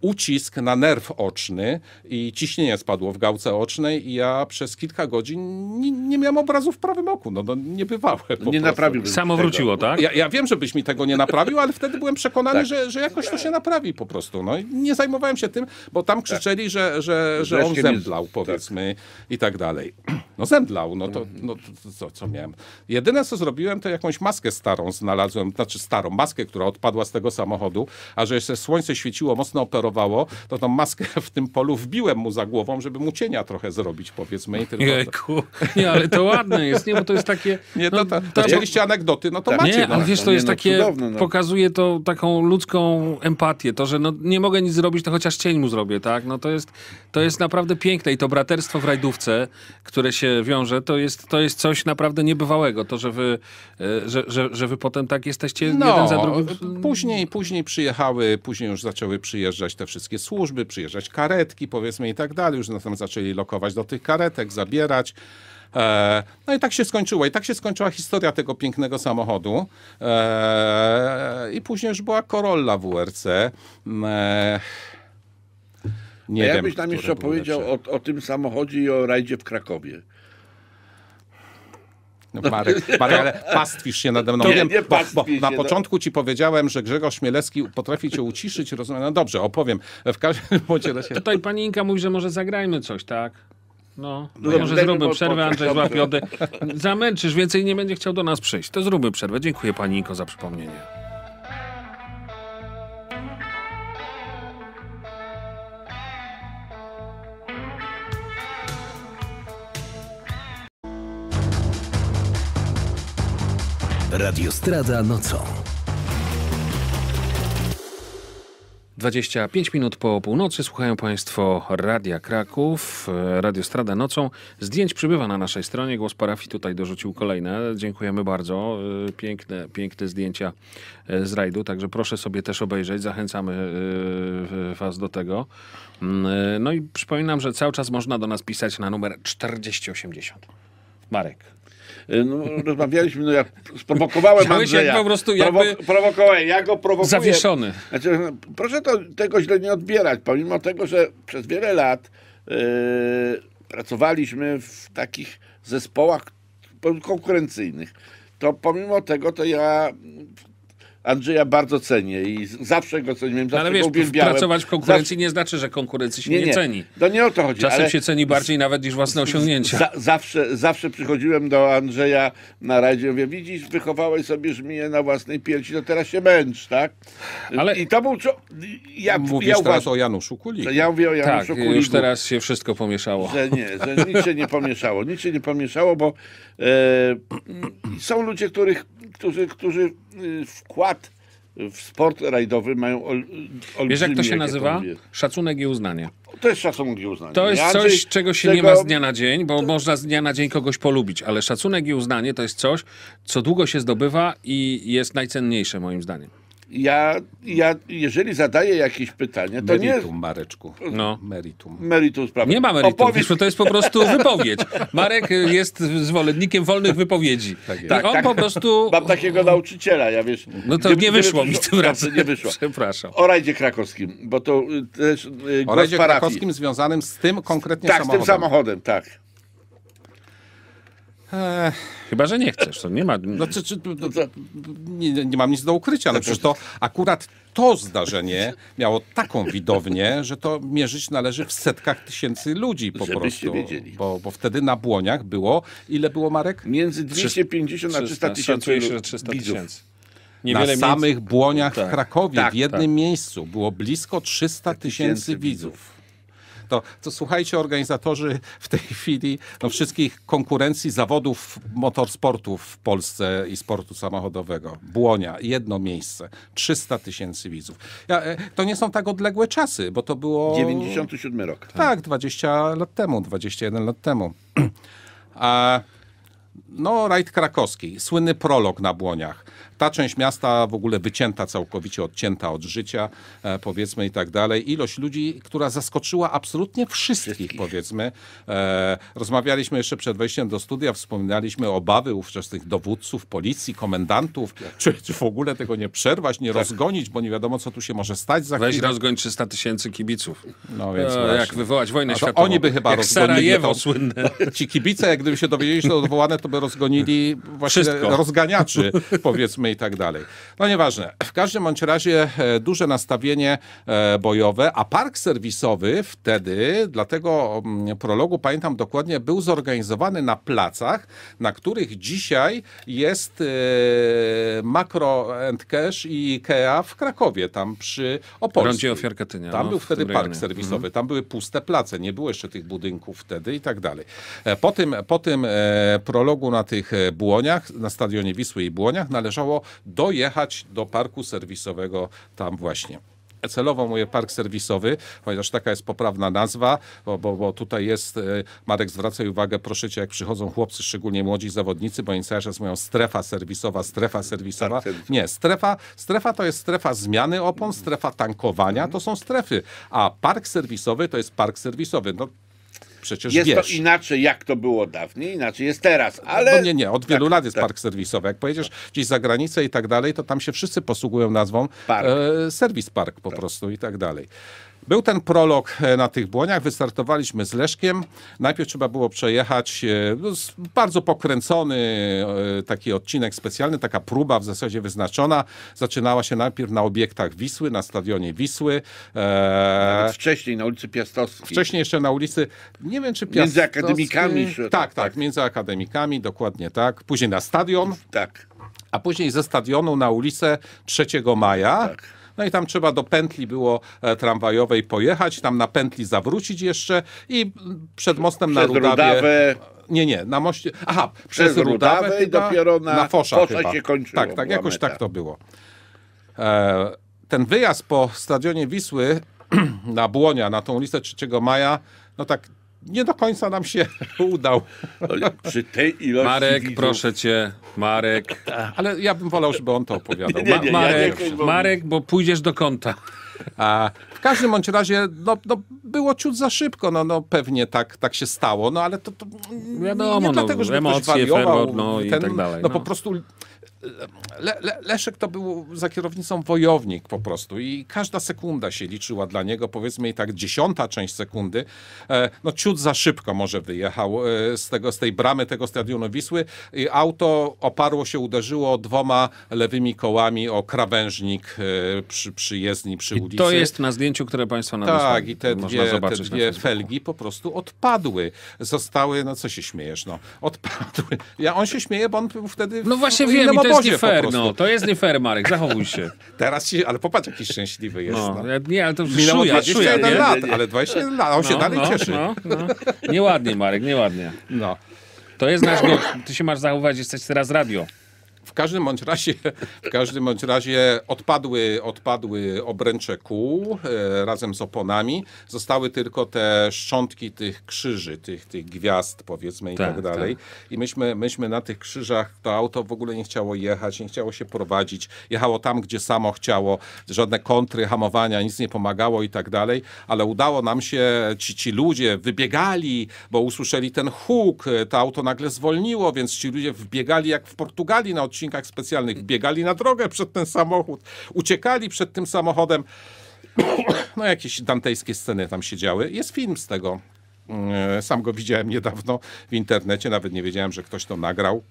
B: ucisk na nerw oczny i ciśnienie spadło w gałce ocznej i ja przez kilka godzin nie, nie miałem obrazu w prawym oku. No, no nie bywałem. Nie naprawił. Samo wróciło, tak? Ja, ja, wiem, że byś mi tego nie naprawił, ale wtedy byłem przekonany, tak. że, że jakoś to się naprawi po prostu. No i nie zajmowałem się tym, bo tam tak. krzyczeli, tak. że, że, że on zemdlał, powiedzmy, tak. i tak dalej. No zemdlał, no to, no to co, co miałem? Jedyne, co zrobiłem, to jakąś maskę starą znaleźć znalazłem, znaczy starą maskę, która odpadła z tego samochodu, a że jeszcze słońce świeciło, mocno operowało, to tą maskę w tym polu wbiłem mu za głową, żeby mu cienia trochę zrobić, powiedzmy. I tylko... Jejku,
A: nie, ale to ładne jest, nie, bo to jest takie... Nie, no, to, to, chcieliście anegdoty, no to tak. macie. Nie, no. ale wiesz, to jest no, takie, cudowne, no. pokazuje to taką ludzką empatię, to, że no, nie mogę nic zrobić, to chociaż cień mu zrobię, tak? No to jest, to jest naprawdę piękne i to braterstwo w rajdówce, które się wiąże, to jest, to jest coś naprawdę niebywałego, to, że wy, e, że, że, że wy potem razem, tak? Jesteście no, jeden za drugim. Później,
B: później przyjechały, później już zaczęły przyjeżdżać te wszystkie służby, przyjeżdżać karetki powiedzmy i tak dalej. Już tam zaczęli lokować do tych karetek, zabierać. E, no i tak się skończyło. I tak się skończyła historia tego pięknego samochodu. E, I później już była Corolla WRC. Mm, e, nie A ja wiem, byś nam jeszcze opowiedział
C: o, o, tym samochodzie i o rajdzie w Krakowie.
B: No, Marek, Marek ale pastwisz się nade mną. Nie, Wiem, nie, bo, na no. początku ci powiedziałem, że
C: Grzegorz
A: Mielewski potrafi cię uciszyć, rozumiem. No dobrze, opowiem. W każdym razie... Tutaj pani Inka mówi, że może zagrajmy coś, tak? No, no, może zróbmy przerwę, Andrzej złapie Zamęczysz, więcej nie będzie chciał do nas przyjść. To zróbmy przerwę. Dziękuję pani Inko za przypomnienie. Radiostrada nocą. 25 minut po północy słuchają Państwo Radia Kraków, e, Radio Strada Nocą. Zdjęć przybywa na naszej stronie. Głos Parafi tutaj dorzucił kolejne. Dziękujemy bardzo. E, piękne, piękne zdjęcia e, z rajdu, także proszę sobie też obejrzeć. Zachęcamy Was do tego. Mm, no i przypominam, że cały czas można do nas pisać na numer 4080. Marek, Y,
C: no, rozmawialiśmy, no ja sprowokowałem Chciałeś Andrzeja. po prostu jakby prowokowałem, ja go
A: prowokuję. Zawieszony.
C: Znaczy, no, proszę to, tego źle nie odbierać, pomimo tego, że przez wiele lat yy, pracowaliśmy w takich zespołach konkurencyjnych, to pomimo tego, to ja Andrzeja bardzo cenię i zawsze go ceniłem. No, zawsze ale wiesz, pracować w konkurencji zawsze...
A: nie znaczy, że konkurencji się nie, nie. nie ceni. No nie o to chodzi. Czasem ale... się ceni bardziej nawet niż własne osiągnięcia.
C: zawsze, zawsze przychodziłem do Andrzeja na radzie, mówię, widzisz, wychowałeś sobie żmiję na własnej piersi, to teraz się męcz, tak? Ale... I to był... Co... Ja,
A: Mówisz ja uważam, teraz o Januszu Kuliku. Ja mówię o Januszu tak, Kuliku. już teraz się wszystko pomieszało. Że nie, że nic się
C: nie pomieszało. Nic się nie pomieszało, bo e, są ludzie, których którzy, którzy y, wkład w sport rajdowy mają ol, olbrzymi... Wiesz jak to się nazywa?
A: Szacunek i uznanie.
C: To jest szacunek i uznanie. To jest coś, czego się tego... nie ma z dnia
A: na dzień, bo to... można z dnia na dzień kogoś polubić, ale szacunek i uznanie to jest coś, co długo się zdobywa i jest najcenniejsze moim zdaniem
C: ja, ja jeżeli zadaję jakieś pytanie, to meritum, nie... Meritum, Mareczku.
A: No. Meritum. Meritum sprawy. Nie ma meritum, Opowiedz... to jest po prostu wypowiedź. Marek jest zwolennikiem wolnych wypowiedzi. Tak, tak on tak. po prostu...
C: Mam takiego nauczyciela, ja wiesz... No to nie wyszło gdyby, mi tym razem. Nie wyszło. Przepraszam. O rajdzie krakowskim, bo to y, też... Y, o rajdzie krakowskim związanym z
B: tym konkretnie tak, samochodem. Tak, z tym
C: samochodem, tak
A: chyba,
B: że nie chcesz, to nie ma... Znaczy, czy, nie, nie mam nic do ukrycia, ale przecież to akurat to zdarzenie miało taką widownię, że to mierzyć należy w setkach tysięcy ludzi po Żebyście prostu. wiedzieli. Bo, bo wtedy na Błoniach było, ile było Marek? Między 250
A: a 300 tysięcy się, że 300 widzów. tysięcy.
B: Niewiele na miejsc- samych Błoniach w tak. Krakowie, Tak, w jednym tak. miejscu było blisko 300 tysięcy widzów to, to słuchajcie, organizatorzy w tej chwili no, wszystkich konkurencji zawodów motorsportu w Polsce i sportu samochodowego. Błonia, jedno miejsce, 300 tysięcy widzów. Ja, e, to nie są tak odległe czasy, bo to było... 97 rok. Tak, tak 20 lat temu, 21 lat temu. A, no, rajd krakowski, słynny prolog na Błoniach ta część miasta w ogóle wycięta całkowicie, odcięta od życia, e, powiedzmy i tak dalej. Ilość ludzi, która zaskoczyła absolutnie wszystkich, wszystkich. powiedzmy. E, rozmawialiśmy jeszcze przed wejściem do studia, wspominaliśmy obawy ówczesnych dowódców, policji, komendantów, tak. czy, czy, w ogóle tego nie przerwać, nie tak. rozgonić, bo nie wiadomo, co tu
A: się może stać za Weź chwilę. rozgoń 300 tysięcy kibiców. No więc e, Jak wywołać wojnę A światową. Oni by chyba jak rozgonili. Sarajewo to, słynne.
B: Ci kibice, jak gdyby się dowiedzieli, że to odwołane, to by rozgonili właśnie Wszystko. rozganiaczy, powiedzmy i tak dalej. No nieważne. W każdym bądź razie e, duże nastawienie e, bojowe, a park serwisowy wtedy, dlatego mm, prologu pamiętam dokładnie, był zorganizowany na placach, na których dzisiaj jest e, Makro Cash i IKEA w Krakowie, tam przy Opolskim. Ofiar Katynia. Tam no, był wtedy park rejonie. serwisowy, mhm. tam były puste place, nie było jeszcze tych budynków wtedy i tak dalej. Po tym, po tym prologu na tych Błoniach, na stadionie Wisły i Błoniach należało dojechać do parku serwisowego tam właśnie celowo mówię park serwisowy, ponieważ taka jest poprawna nazwa, bo, bo, bo tutaj jest, e, Marek zwracaj uwagę, proszę cię, jak przychodzą chłopcy, szczególnie młodzi zawodnicy, bo oni cały czas mówią strefa serwisowa, strefa serwisowa. Tak, tak. Nie, strefa, strefa to jest strefa zmiany opon, strefa tankowania, to są strefy, a park serwisowy to jest park serwisowy. No, przecież jest wiesz. Jest to
C: inaczej, jak to było dawniej, inaczej jest teraz, no ale...
B: No nie, nie, od wielu tak, lat jest tak. park serwisowy. Jak pojedziesz tak. gdzieś za granicę i tak dalej, to tam się wszyscy posługują nazwą park. E, serwis park po tak. prostu i tak dalej. Był ten prolog e, na tych błoniach, wystartowaliśmy z Leszkiem. Najpierw trzeba było przejechać e, no, bardzo pokręcony e, taki odcinek specjalny, taka próba w zasadzie wyznaczona. Zaczynała się najpierw na obiektach Wisły, na stadionie Wisły. Nawet wcześniej na ulicy Piastowskiej. Wcześniej jeszcze na ulicy, nie wiem czy Piastowskiej. Między akademikami. Tak, tak, tak, tak, między akademikami, dokładnie tak. Później na stadion. Tak a później ze stadionu na ulicę 3 maja. Tak. No i tam trzeba do pętli było e, tramwajowej pojechać, tam na pętli zawrócić jeszcze i przed mostem Przez na Rudawie... Rudawę nie, nie, na moście. Aha, przez, przez Rudawę, Rudawę i dopiero na, na Fosza, Fosza chyba. się kończyło. Tak, tak, jakoś tak meta. tak to było. E, ten wyjazd po stadionie Wisły na Błonia, na tą listę 3 maja, no tak nie do końca nam się udał. Ale przy tej ilości Marek, widzów... proszę
A: cię, Marek. Tak. Ale ja bym wolał, żeby on to opowiadał. Ma, Marek, Marek, bo pójdziesz do kąta. A
B: w każdym bądź razie no, no, było ciut za szybko, no, no pewnie tak, tak się stało, no ale to, to
A: Wiadomo, nie no, dlatego, że ktoś wariował, no, ten, i tak dalej, no, no po
B: prostu Le, Le, Leszek to był za kierownicą wojownik po prostu i każda sekunda się liczyła dla niego, powiedzmy i tak dziesiąta część sekundy, e, no ciut za szybko może wyjechał e, z, tego, z tej bramy tego stadionu Wisły i auto oparło się, uderzyło dwoma lewymi kołami o krawężnik e, przy, przy jezdni, przy I ulicy. to jest na zdjęciu, które Państwo nam Tak, i te dwie, te dwie felgi po prostu odpadły. Zostały, no co się śmiejesz, no, odpadły. Ja, on się śmieje, bo on
A: był wtedy... No właśnie wiemy wiem, to jest nie fair, no. To jest nie fair, Marek, zachowuj się. Teraz ci, ale popatrz, jaki szczęśliwy jest. No. no. Nie, ale to Minęło szuja, 21 szuja, lat, nie, nie. ale 21 lat, on no, się dalej no, cieszy. No, no. Nieładnie, Marek, nieładnie. No. To jest nasz gość. Ty się masz zachować, jesteś
B: teraz radio. W każdym bądź razie, w każdym bądź razie odpadły, odpadły obręcze kół e, razem z oponami. Zostały tylko te szczątki tych krzyży, tych, tych gwiazd powiedzmy i tak, tak dalej. Tak. I myśmy, myśmy na tych krzyżach, to auto w ogóle nie chciało jechać, nie chciało się prowadzić. Jechało tam, gdzie samo chciało. Żadne kontry, hamowania, nic nie pomagało i tak dalej. Ale udało nam się, ci, ci ludzie wybiegali, bo usłyszeli ten huk, e, to auto nagle zwolniło, więc ci ludzie wbiegali jak w Portugalii na odcinku odcinkach specjalnych biegali na drogę przed ten samochód, uciekali przed tym samochodem. No jakieś dantejskie sceny tam się działy. Jest film z tego. E, sam go widziałem niedawno w internecie, nawet nie wiedziałem, że ktoś to nagrał.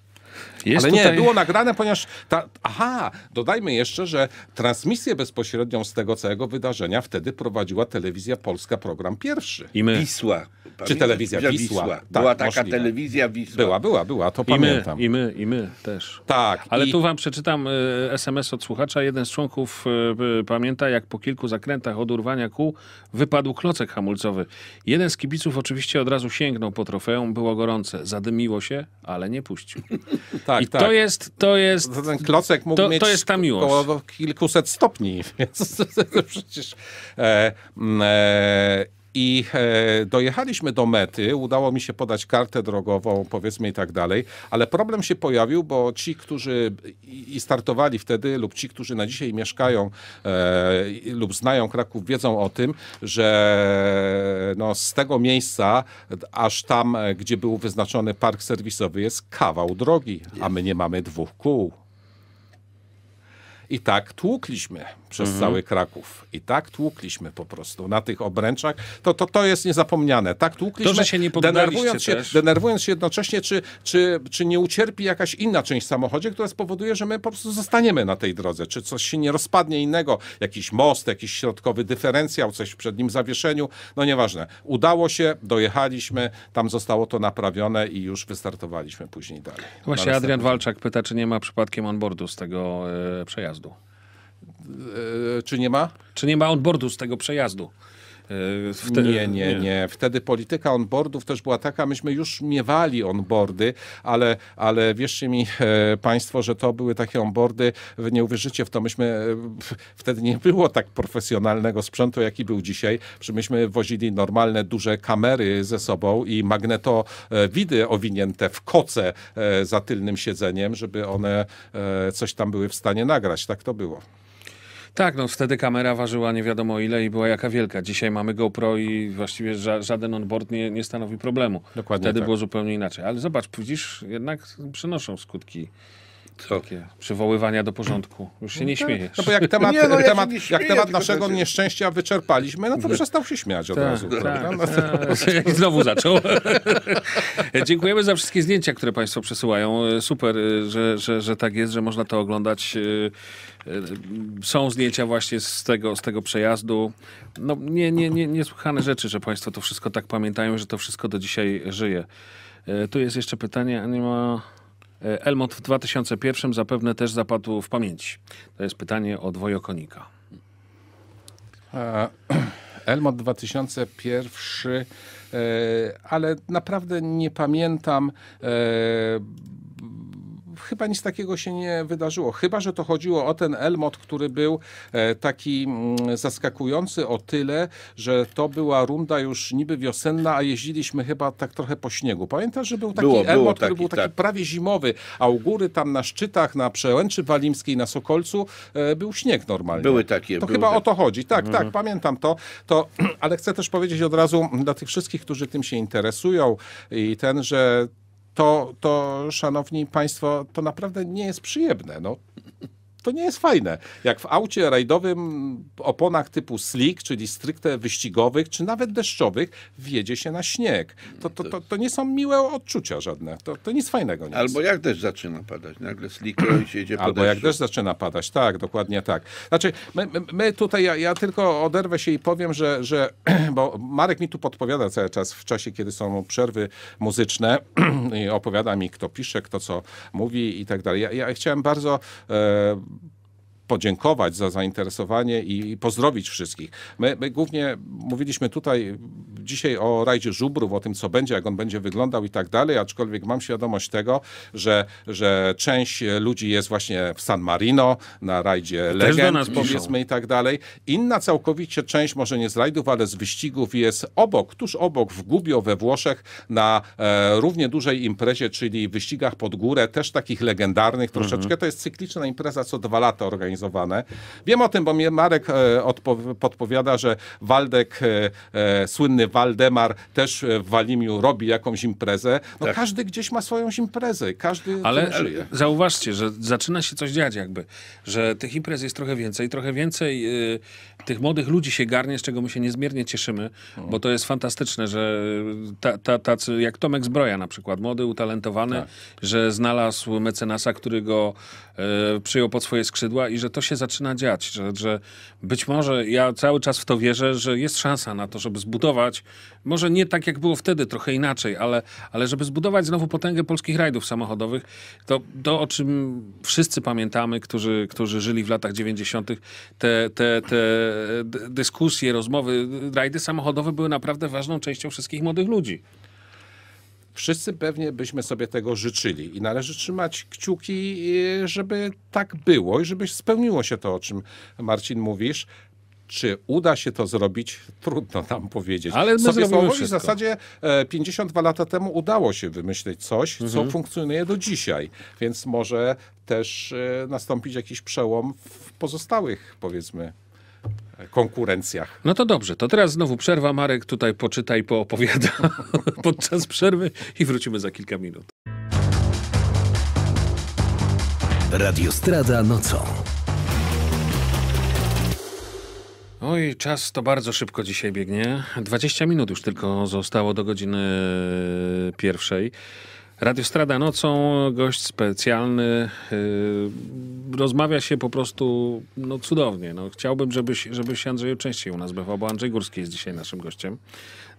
B: Jest Ale nie, było nagrane, ponieważ ta... Aha, dodajmy jeszcze, że transmisję bezpośrednią z tego całego wydarzenia wtedy prowadziła Telewizja Polska, program pierwszy. I my... Wisła. Pamiętam? Czy Telewizja Wisła? Wisła. Tak, była taka możliwe. Telewizja Wisła. Była, była, była, to I pamiętam. My, I my, i
A: my też. Tak. Ale i... tu wam przeczytam SMS y, od słuchacza. Jeden z członków y, y, pamięta, jak po kilku zakrętach od urwania kół wypadł klocek hamulcowy. Jeden z kibiców oczywiście od razu sięgnął po trofeum, było gorące. Zadymiło się, ale nie puścił. Tak, I tak. to jest, to jest... To ten klocek mógł to, mieć to jest ta miłość.
B: kilkuset stopni, więc przecież... E, e, i e, dojechaliśmy do mety, udało mi się podać kartę drogową, powiedzmy i tak dalej, ale problem się pojawił, bo ci, którzy i startowali wtedy lub ci, którzy na dzisiaj mieszkają e, lub znają Kraków, wiedzą o tym, że no, z tego miejsca aż tam, e, gdzie był wyznaczony park serwisowy, jest kawał drogi, a my nie mamy dwóch kół. I tak tłukliśmy przez mhm. cały Kraków. I tak tłukliśmy po prostu na tych obręczach. To, to, to jest niezapomniane. Tak
A: tłukliśmy, to, że się nie denerwując się,
B: denerwując się jednocześnie, czy, czy, czy nie ucierpi jakaś inna część samochodu, samochodzie, która spowoduje, że my po prostu zostaniemy na tej drodze. Czy coś się nie rozpadnie innego. Jakiś most, jakiś środkowy dyferencjał, coś w przednim zawieszeniu. No nieważne. Udało się, dojechaliśmy, tam zostało to naprawione i już wystartowaliśmy później dalej. Właśnie Adrian
A: Walczak pyta, czy nie ma przypadkiem onboardu z tego yy, przejazdu przejazdu. E, czy nie ma? Czy nie ma onboardu z tego przejazdu? E, nie, nie, nie. Wtedy polityka
B: onboardów też była taka, myśmy już miewali onboardy, ale, ale wierzcie mi e, państwo, że to były takie onboardy, nie uwierzycie w to, myśmy, e, wtedy nie było tak profesjonalnego sprzętu, jaki był dzisiaj. Myśmy wozili normalne, duże kamery ze sobą i magnetowidy owinięte w koce za tylnym siedzeniem, żeby one
A: coś tam były w stanie nagrać. Tak to było. Tak, no wtedy kamera ważyła nie wiadomo ile i była jaka wielka. Dzisiaj mamy GoPro i właściwie ża żaden onboard nie, nie stanowi problemu. Dokładnie Wtedy tak. było zupełnie inaczej. Ale zobacz, widzisz, jednak przynoszą skutki takie przywoływania do porządku. Już się no nie tak. śmiejesz. No bo jak temat, nie, no, ja temat, nie śmieję, jak temat naszego będzie... nieszczęścia wyczerpaliśmy, no to przestał się śmiać od tak, razu. Tak. prawda? No I znowu zaczął. Dziękujemy za wszystkie zdjęcia, które Państwo przesyłają. Super, że, że, że tak jest, że można to oglądać. Y, y, są zdjęcia właśnie z tego, z tego przejazdu. No nie, nie, nie, niesłychane rzeczy, że Państwo to wszystko tak pamiętają, że to wszystko do dzisiaj żyje. Y, tu jest jeszcze pytanie, a nie ma... E, Elmont w 2001 zapewne też zapadł w pamięci. To jest pytanie od Wojokonika.
B: Elmont 2001, e, ale naprawdę nie pamiętam e, chyba nic takiego się nie wydarzyło. Chyba, że to chodziło o ten Elmot, który był e, taki mm, zaskakujący o tyle, że to była runda już niby wiosenna, a jeździliśmy chyba tak trochę po śniegu. Pamiętasz, że był taki było, Elmot, było taki, który był taki tak. prawie zimowy, a u góry tam na szczytach, na Przełęczy Walimskiej, na Sokolcu e, był śnieg normalnie. Były takie. To były chyba tak. o to chodzi. Tak, mhm. tak, pamiętam to, to. Ale chcę też powiedzieć od razu dla tych wszystkich, którzy tym się interesują i ten, że to, to, szanowni państwo, to naprawdę nie jest przyjemne. No to nie jest fajne. Jak w aucie rajdowym oponach typu slick, czyli stricte wyścigowych, czy nawet deszczowych, wjedzie się na śnieg. To, to, to, to nie są miłe odczucia żadne. To, to nic fajnego nie Albo jest. jak deszcz zaczyna padać, nagle slick i się jedzie po Albo jak deszcz zaczyna padać, tak, dokładnie tak. Znaczy, my, my, my tutaj, ja, ja, tylko oderwę się i powiem, że, że, bo Marek mi tu podpowiada cały czas w czasie, kiedy są przerwy muzyczne i opowiada mi, kto pisze, kto co mówi i tak dalej. Ja, ja chciałem bardzo e, podziękować za zainteresowanie i pozdrowić wszystkich. My, my, głównie mówiliśmy tutaj dzisiaj o rajdzie żubrów, o tym, co będzie, jak on będzie wyglądał i tak dalej, aczkolwiek mam świadomość tego, że, że część ludzi jest właśnie w San Marino, na rajdzie to legend, powiedzmy i tak dalej. Inna całkowicie część, może nie z rajdów, ale z wyścigów jest obok, tuż obok, w Gubio we Włoszech, na e, równie dużej imprezie, czyli wyścigach pod górę, też takich legendarnych troszeczkę. Mhm. To jest cykliczna impreza, co dwa lata organizowana zorganizowane. Wiem o tym, bo mnie Marek e, podpowiada, że Waldek, e, e, słynny Waldemar też
A: w Walimiu robi jakąś imprezę. No tak. każdy gdzieś ma swoją imprezę, każdy Ale żyje. zauważcie, że zaczyna się coś dziać jakby, że tych imprez jest trochę więcej, trochę więcej tych młodych ludzi się garnie, z czego my się niezmiernie cieszymy, mhm. bo to jest fantastyczne, że ta, ta, tacy jak Tomek Zbroja na przykład, młody, utalentowany, tak. że znalazł mecenasa, który go E, przyjął pod swoje skrzydła i że to się zaczyna dziać, że, że być może ja cały czas w to wierzę, że jest szansa na to, żeby zbudować, może nie tak jak było wtedy, trochę inaczej, ale, ale żeby zbudować znowu potęgę polskich rajdów samochodowych, to, to o czym wszyscy pamiętamy, którzy, którzy żyli w latach 90., te, te, te dyskusje, rozmowy, rajdy samochodowe były naprawdę ważną częścią wszystkich młodych ludzi. Wszyscy pewnie byśmy sobie tego życzyli i należy trzymać
B: kciuki, y, żeby tak było i żeby spełniło się to, o czym Marcin mówisz. Czy uda się to zrobić? Trudno nam powiedzieć. Ale my Sobie w zasadzie 52 e, lata temu udało się wymyślić coś, mhm. co funkcjonuje do dzisiaj. Więc może też e, nastąpić jakiś przełom w pozostałych, powiedzmy,
A: konkurencjach. No to dobrze, to teraz znowu przerwa. Marek tutaj poczyta i poopowiada podczas przerwy i wrócimy za kilka minut. Radio Strada nocą. Oj, czas to bardzo szybko dzisiaj biegnie. 20 minut już tylko zostało do godziny pierwszej. Radio Strada nocą, gość specjalny. Y, rozmawia się po prostu no, cudownie. No, chciałbym, żebyś, żebyś Andrzeju częściej u nas bywał, bo Andrzej Górski jest dzisiaj naszym gościem.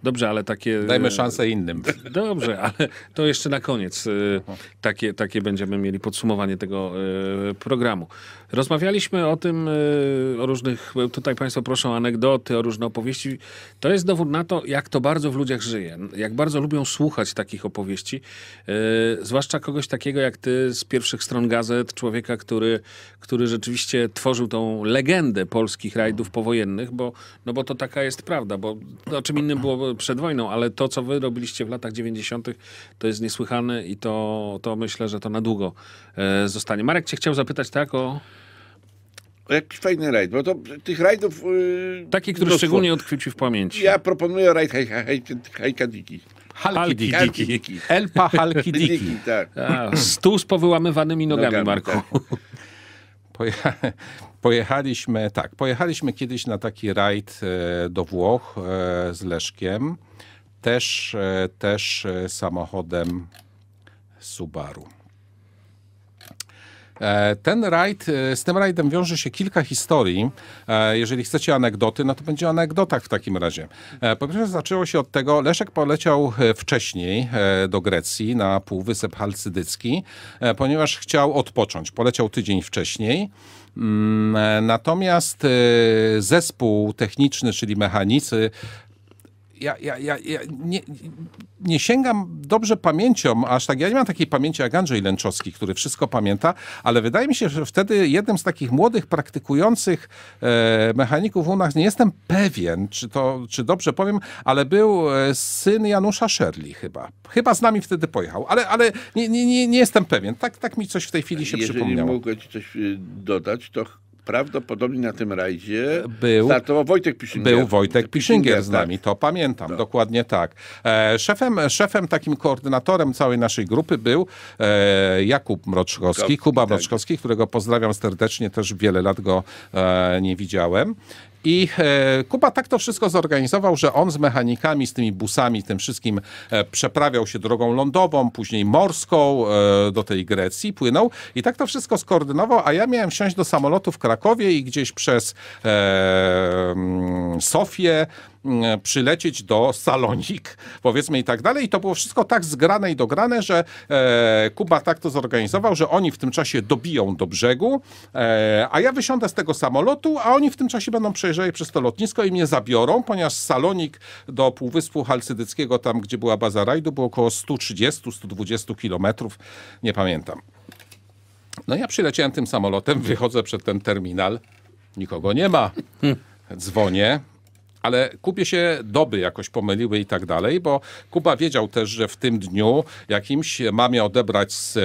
A: Dobrze, ale takie... E, Dajmy szansę innym. Dobrze, ale to jeszcze na koniec. E, takie, takie będziemy mieli podsumowanie tego e, programu. Rozmawialiśmy o tym, o różnych... Tutaj państwo proszą anegdoty, o różne opowieści. To jest dowód na to, jak to bardzo w ludziach żyje. Jak bardzo lubią słuchać takich opowieści. Zwłaszcza kogoś takiego jak ty z pierwszych stron gazet. Człowieka, który, który rzeczywiście tworzył tą legendę polskich rajdów powojennych, bo, no bo to taka jest prawda, bo o czym innym było przed wojną, ale to, co wy robiliście w latach 90., to jest niesłychane i to, to myślę, że to na długo e, zostanie. Marek cię chciał zapytać tak o...
C: Jakiś fajny rajd, bo to tych rajdów... Yy, Taki, który mnóstwo. szczególnie
A: ci w pamięci. Ja
C: proponuję rajd Hajkadiki. Halki, halki diki. Elpa halki diki. diki tak. A,
A: stół z powyłamywanymi
B: nogami, nogami Marku. Tak. Pojechaliśmy, tak, pojechaliśmy kiedyś na taki rajd e, do Włoch e, z Leszkiem. Też, e, też samochodem Subaru. Ten rajd, z tym rajdem wiąże się kilka historii. Jeżeli chcecie anegdoty, no to będzie anegdota anegdotach w takim razie. Po pierwsze zaczęło się od tego, Leszek poleciał wcześniej do Grecji na Półwysep Halcydycki, ponieważ chciał odpocząć. Poleciał tydzień wcześniej. Mm, e, natomiast e, zespół techniczny, czyli mechanicy, ja, ja, ja, ja nie, nie, sięgam dobrze pamięcią, aż tak, ja nie mam takiej pamięci jak Andrzej Lęczowski, który wszystko pamięta, ale wydaje mi się, że wtedy jednym z takich młodych, praktykujących e, mechaników u nas, nie jestem pewien, czy to, czy dobrze powiem, ale był e, syn Janusza
C: Szerli chyba. Chyba z nami wtedy pojechał, ale, ale nie, nie,
B: nie, nie jestem pewien. Tak, tak mi coś w tej chwili się Jeżeli przypomniało. Jeżeli
C: mogę ci coś e, dodać, to prawdopodobnie na tym rajdzie
B: był, Wojtek Piszynger. Był Wojtek Piszynger z tak. nami, tak. to pamiętam, no. dokładnie tak. E, szefem, szefem, takim koordynatorem całej naszej grupy był e, Jakub Mroczkowski, Kuba tak. Mroczkowski, którego pozdrawiam serdecznie, też wiele lat go e, nie widziałem. I e, Kuba tak to wszystko zorganizował, że on z mechanikami, z tymi busami, tym wszystkim e, przeprawiał się drogą lądową, później morską e, do tej Grecji płynął i tak to wszystko skoordynował, a ja miałem wsiąść do samolotu w Krakowie i gdzieś przez mm, Sofię Mm, e, przylecieć do Salonik, powiedzmy i tak dalej. I to było wszystko tak zgrane i dograne, że e, Kuba tak to zorganizował, że oni w tym czasie dobiją do brzegu, e, a ja wysiądę z tego samolotu, a oni w tym czasie będą przejeżdżali przez to lotnisko i mnie zabiorą, ponieważ Salonik do Półwyspu Halcydyckiego, tam gdzie była baza rajdu, było około 130-120 kilometrów, nie pamiętam. No ja przyleciałem tym samolotem, wychodzę przed ten terminal, nikogo nie ma. Dzwonię, ale Kubie się doby jakoś pomyliły i tak dalej, bo Kuba wiedział też, że w tym dniu jakimś mamie odebrać z e,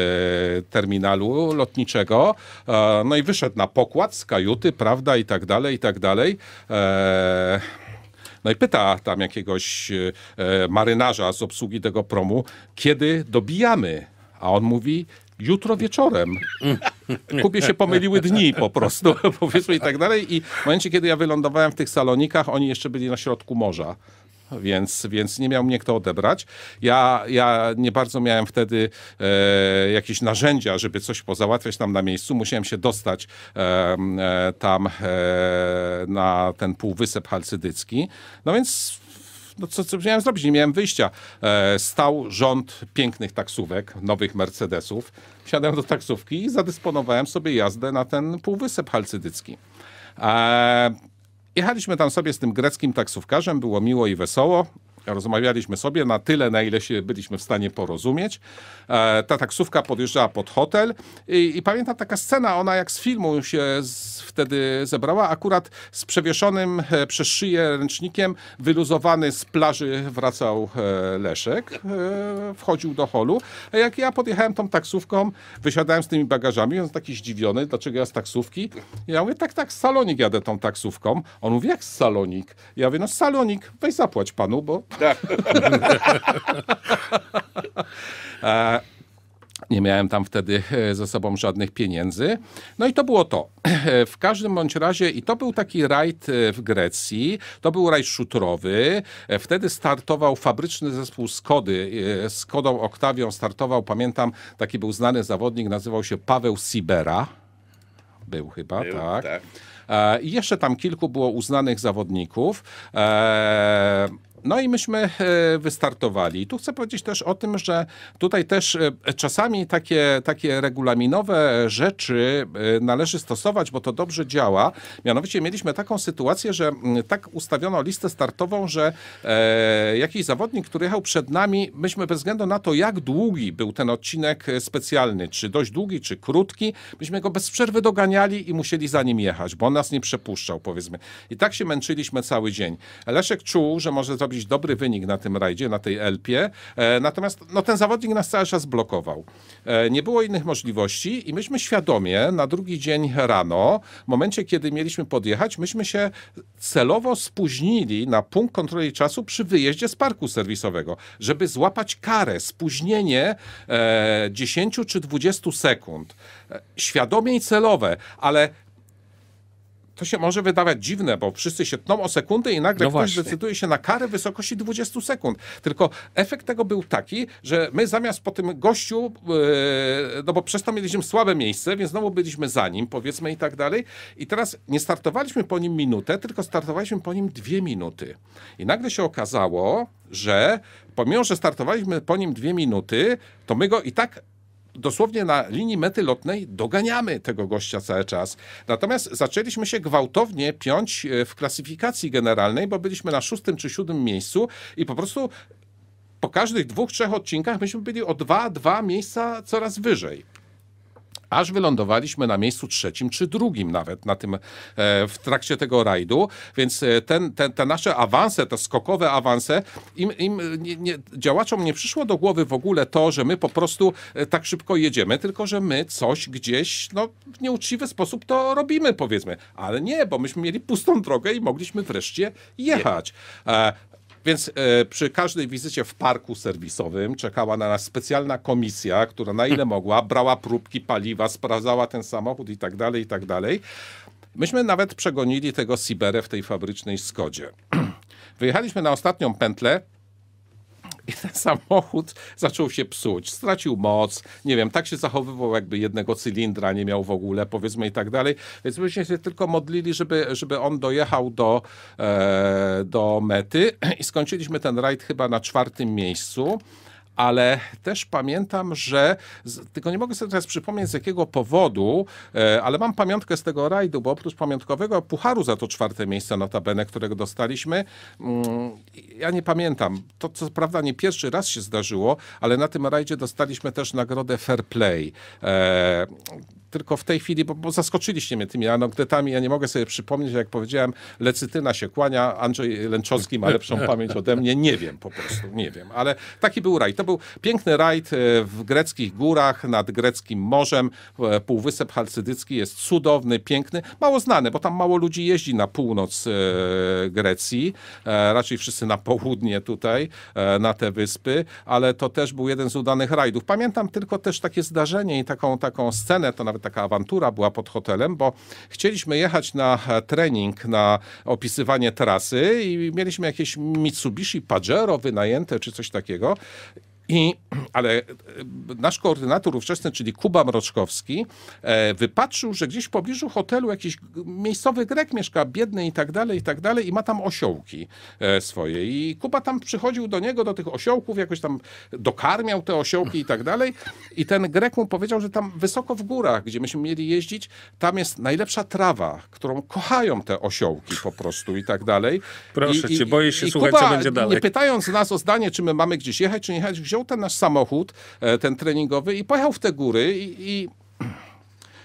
B: terminalu lotniczego, e, no i wyszedł na pokład z kajuty, prawda, i tak dalej, i tak dalej. E, no i pyta tam jakiegoś marynarza z obsługi tego promu, kiedy dobijamy? A on mówi, jutro wieczorem. Kubie się pomyliły dni po prostu, powiedzmy i tak dalej. I w momencie, kiedy ja wylądowałem w tych salonikach, oni jeszcze byli na środku morza więc, więc nie miał mnie kto odebrać. Ja, ja nie bardzo miałem wtedy e, jakieś narzędzia, żeby coś pozałatwiać tam na miejscu. Musiałem się dostać e, e tam e, na ten półwysep halcydycki. No więc no co, co miałem zrobić? Nie miałem wyjścia. E, stał rząd pięknych taksówek, nowych Mercedesów. Siadłem do taksówki i zadysponowałem sobie jazdę na ten półwysep halcydycki. E, jechaliśmy tam sobie z tym greckim taksówkarzem, było miło i wesoło rozmawialiśmy sobie na tyle, na ile się byliśmy w stanie porozumieć. E, ta taksówka podjeżdżała pod hotel i, i pamiętam taka scena, ona jak z filmu się z, wtedy zebrała, akurat z przewieszonym e, przez szyję ręcznikiem wyluzowany z plaży wracał e, Leszek, wchodził do holu, a jak ja podjechałem tą taksówką, wysiadałem z tymi bagażami, on taki zdziwiony, dlaczego ja z taksówki? Ja mówię, tak, tak, z salonik jadę tą taksówką. On mówi, jak z salonik? Ja mówię, no salonik, weź zapłać panu, bo tak. e, nie miałem tam wtedy e, ze sobą żadnych pieniędzy. No i to było to. E, w każdym bądź razie, i to był taki rajd e, w Grecji, to był rajd szutrowy. Wtedy startował fabryczny zespół Skody. Skodą Oktawią startował, pamiętam, taki był znany zawodnik, nazywał się Paweł Sibera. Był chyba, był, tak. tak. I jeszcze tam kilku było uznanych zawodników. No i myśmy e, wystartowali. Tu chcę powiedzieć też o tym, że tutaj też e, czasami takie, takie regulaminowe rzeczy e, należy stosować, bo to dobrze działa. Mianowicie mieliśmy taką sytuację, że tak ustawiono listę startową, że jakiś zawodnik, który jechał przed nami, myśmy bez względu na to, jak długi był ten odcinek specjalny, czy dość długi, czy krótki, myśmy go bez przerwy doganiali i musieli za nim jechać, bo on nas nie przepuszczał, powiedzmy. I tak się męczyliśmy cały dzień. Leszek czuł, że może zrobić zrobić dobry wynik na tym rajdzie, na tej Elpie. E, natomiast no, ten zawodnik nas cały czas blokował. E, nie było innych możliwości i myśmy świadomie na drugi dzień rano, w momencie kiedy mieliśmy podjechać, myśmy się celowo spóźnili na punkt kontroli czasu przy wyjeździe z parku serwisowego, żeby złapać karę, spóźnienie 10 e, czy 20 sekund. Świadomie i celowe, ale to się może wydawać dziwne, bo wszyscy się tną o sekundy i nagle no ktoś właśnie. decyduje się na karę w wysokości 20 sekund. Tylko efekt tego był taki, że my zamiast po tym gościu, e, no bo przez to mieliśmy słabe miejsce, więc znowu byliśmy za nim, powiedzmy i tak dalej. I teraz nie startowaliśmy po nim minutę, tylko startowaliśmy po nim dwie minuty. I nagle się okazało, że pomimo, że startowaliśmy po nim dwie minuty, to my go i tak dosłownie na linii mety lotnej doganiamy tego gościa cały czas. Natomiast zaczęliśmy się gwałtownie piąć e, w klasyfikacji generalnej, bo byliśmy na szóstym czy siódmym miejscu i po prostu po każdych dwóch, trzech odcinkach myśmy byli o dwa, dwa miejsca coraz wyżej aż wylądowaliśmy na miejscu trzecim czy drugim nawet na tym, e, w trakcie tego rajdu, więc e, ten, ten, te nasze awanse, te skokowe awanse, im, im nie, nie, działaczom nie przyszło do głowy w ogóle to, że my po prostu e, tak szybko jedziemy, tylko że my coś gdzieś no, w nieuczciwy sposób to robimy, powiedzmy. Ale nie, bo myśmy mieli pustą drogę i mogliśmy wreszcie jechać. Więc e, przy każdej wizycie w parku serwisowym czekała na nas specjalna komisja, która na ile mogła brała próbki paliwa, sprawdzała ten samochód i tak dalej, i tak dalej. Myśmy nawet przegonili tego Siberę w tej fabrycznej Skodzie. Wyjechaliśmy na ostatnią pętlę, i ten samochód zaczął się psuć. Stracił moc, nie wiem, tak się zachowywał, jakby jednego cylindra nie miał w ogóle, powiedzmy i tak dalej. Więc myśmy się tylko modlili, żeby, żeby on dojechał do, e, do mety i skończyliśmy ten rajd chyba na czwartym miejscu ale też pamiętam, że tylko nie mogę sobie teraz przypomnieć z jakiego powodu, e, ale mam pamiątkę z tego rajdu, bo oprócz pamiątkowego pucharu za to czwarte miejsce notabene, którego dostaliśmy, mm, ja nie pamiętam, to co prawda nie pierwszy raz się zdarzyło, ale na tym rajdzie dostaliśmy też nagrodę Fair Play. E, tylko w tej chwili, bo, bo zaskoczyliście mnie tymi anegdotami, ja nie mogę sobie przypomnieć, jak powiedziałem, lecytyna się kłania, Andrzej Lęczowski ma lepszą pamięć ode mnie, nie wiem po prostu, nie wiem, ale taki był rajd. To był piękny rajd e, w greckich górach, nad greckim morzem, e, Półwysep Halcydycki jest cudowny, piękny, mało znany, bo tam mało ludzi jeździ na północ e, Grecji, raczej wszyscy na południe tutaj, na te wyspy, ale to też był jeden z udanych rajdów. Pamiętam tylko też takie zdarzenie i taką, taką scenę, to nawet taka awantura była pod hotelem, bo chcieliśmy jechać na e, trening, na opisywanie trasy i mieliśmy jakieś Mitsubishi Pajero wynajęte czy coś takiego i, ale e, nasz koordynator ówczesny, czyli Kuba Mroczkowski, e, wypatrzył, że gdzieś w pobliżu hotelu jakiś miejscowy Grek mieszka, biedny i tak dalej, i tak dalej, i ma tam osiołki e, swoje. I Kuba tam przychodził do niego, do tych osiołków, jakoś tam dokarmiał te osiołki i tak dalej. I ten Grek mu powiedział, że tam wysoko w górach, gdzie myśmy mieli jeździć, tam jest najlepsza trawa, którą kochają te osiołki po prostu i tak dalej. Proszę I, cię, i, boję się słuchać, co będzie dalej. Nie pytając nas o zdanie, czy my mamy gdzieś jechać, czy nie jechać, wziął ten nasz samochód, e, ten treningowy i pojechał w te góry i, i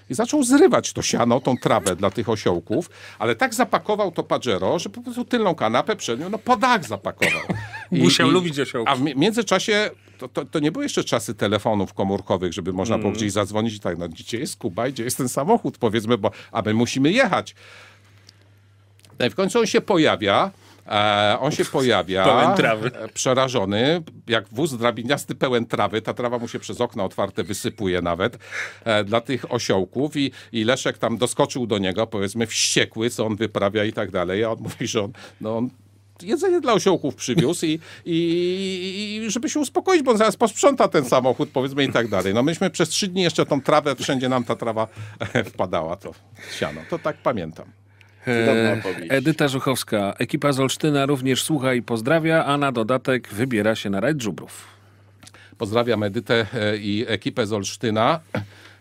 B: i zaczął zrywać to siano, tą trawę dla tych osiołków, ale tak zapakował to Pajero, że po prostu tylną kanapę przednią, no po zapakował. I, Musiał i, lubić osiołki. A w międzyczasie, to, to, to, nie były jeszcze czasy telefonów komórkowych, żeby można mm. było gdzieś zadzwonić i tak, no gdzie jest Kuba, gdzie jest ten samochód, powiedzmy, bo a my musimy jechać. No i w końcu on się pojawia, E, on się pojawia pełen trawy. E, przerażony, jak wóz drabiniasty pełen trawy. Ta trawa mu się przez okna otwarte wysypuje nawet e, dla tych osiołków i, i Leszek tam doskoczył do niego, powiedzmy wściekły, co on wyprawia i tak dalej. A on mówi, że on, no, on jedzenie dla osiołków przywiózł i, i, i, żeby się uspokoić, bo on zaraz posprząta ten samochód, powiedzmy i tak dalej. No myśmy przez trzy dni jeszcze tą trawę, wszędzie nam
A: ta trawa e, wpadała, to siano. To tak pamiętam. E, Edyta Żuchowska, ekipa z Olsztyna również słucha i pozdrawia, a na dodatek wybiera się na rajd żubrów. Pozdrawiam Edytę e, i ekipę z Olsztyna.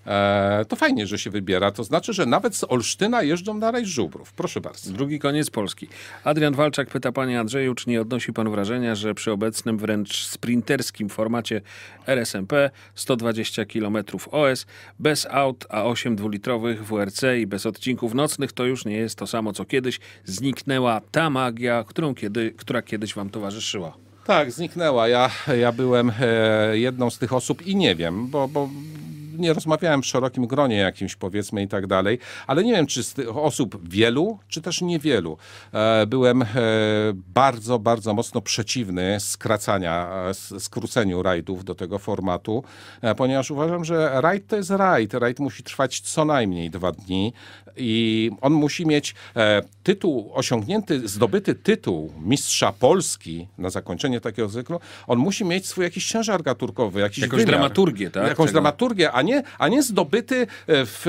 A: E, to fajnie, że się wybiera. To znaczy, że nawet z Olsztyna jeżdżą na rejs żubrów. Proszę bardzo. Drugi koniec Polski. Adrian Walczak pyta panie Andrzeju, czy nie odnosi pan wrażenia, że przy obecnym wręcz sprinterskim formacie RSMP 120 km OS bez aut A8 dwulitrowych WRC i bez odcinków nocnych to już nie jest to samo co kiedyś. Zniknęła ta magia, którą kiedy, która kiedyś wam towarzyszyła.
B: Tak, zniknęła. Ja, ja byłem e, jedną z tych osób i nie wiem, bo, bo nie rozmawiałem w szerokim gronie jakimś powiedzmy i tak dalej, ale nie wiem, czy z tych osób wielu, czy też niewielu. E, byłem e, bardzo, bardzo mocno przeciwny skracania, e, skróceniu rajdów do tego formatu, ponieważ uważam, że rajd to jest rajd. Rajd musi trwać co najmniej dwa dni i on musi mieć e, tytuł osiągnięty, zdobyty tytuł mistrza Polski na zakończenie takiego cyklu, on musi mieć swój jakiś ciężar gaturkowy, jakiś Jakąś wymiar, dramaturgię, tak? Jakąś Czego? dramaturgię, a nie, a nie zdobyty e, w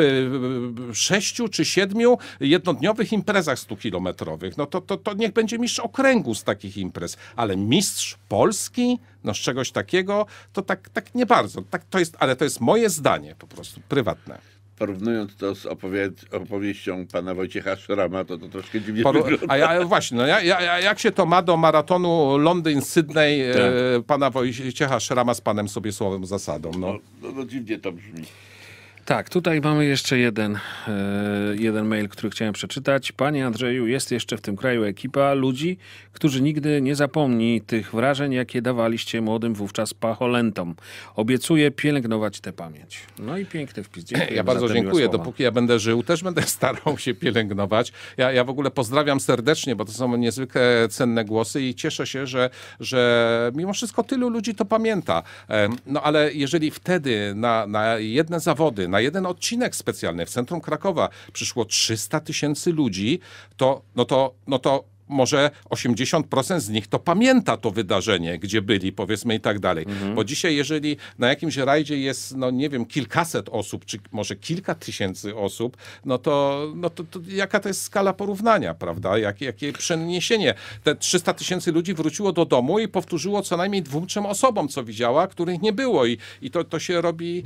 B: e, sześciu czy siedmiu jednodniowych imprezach stukilometrowych. No to, to, to niech będzie mistrz okręgu z takich imprez, ale mistrz Polski no z czegoś
C: takiego, to tak, tak nie bardzo. Tak to jest, ale to jest moje zdanie po prostu prywatne porównując to z opowie opowieścią pana Wojciecha Szrama, to to troszkę dziwnie Paru, A ja
B: właśnie, no ja, ja, jak się to ma do maratonu Londyn-Sydney tak. e, pana
A: Wojciecha Szrama z panem sobie słowem zasadą? No. No,
C: no, no dziwnie to brzmi.
A: Tak, tutaj mamy jeszcze jeden, e, jeden mail, który chciałem przeczytać. Panie Andrzeju, jest jeszcze w tym kraju ekipa ludzi, którzy nigdy nie zapomni tych wrażeń, jakie dawaliście młodym wówczas pacholentom. Obiecuję pielęgnować tę pamięć. No i piękny wpis. Dziękuję ja bardzo dziękuję. Dopóki
B: ja będę żył, też będę starał się pielęgnować. Ja, ja w ogóle pozdrawiam serdecznie, bo to są niezwykle cenne głosy i cieszę się, że, że mimo wszystko tylu ludzi to pamięta. E, no ale jeżeli wtedy na, na jedne zawody, na na jeden odcinek specjalny w centrum Krakowa przyszło 300 tysięcy ludzi, to, no to, no to może 80% z nich to pamięta to wydarzenie, gdzie byli, powiedzmy i tak dalej. Mhm. Bo dzisiaj, jeżeli na jakimś rajdzie jest, no nie wiem, kilkaset osób, czy może kilka tysięcy osób, no to, no to, to jaka to jest skala porównania, prawda? Jak, jakie przeniesienie? Te 300 tysięcy ludzi wróciło do domu i powtórzyło co najmniej dwóm, trzem osobom, co widziała, których nie było. I, i to, to się robi,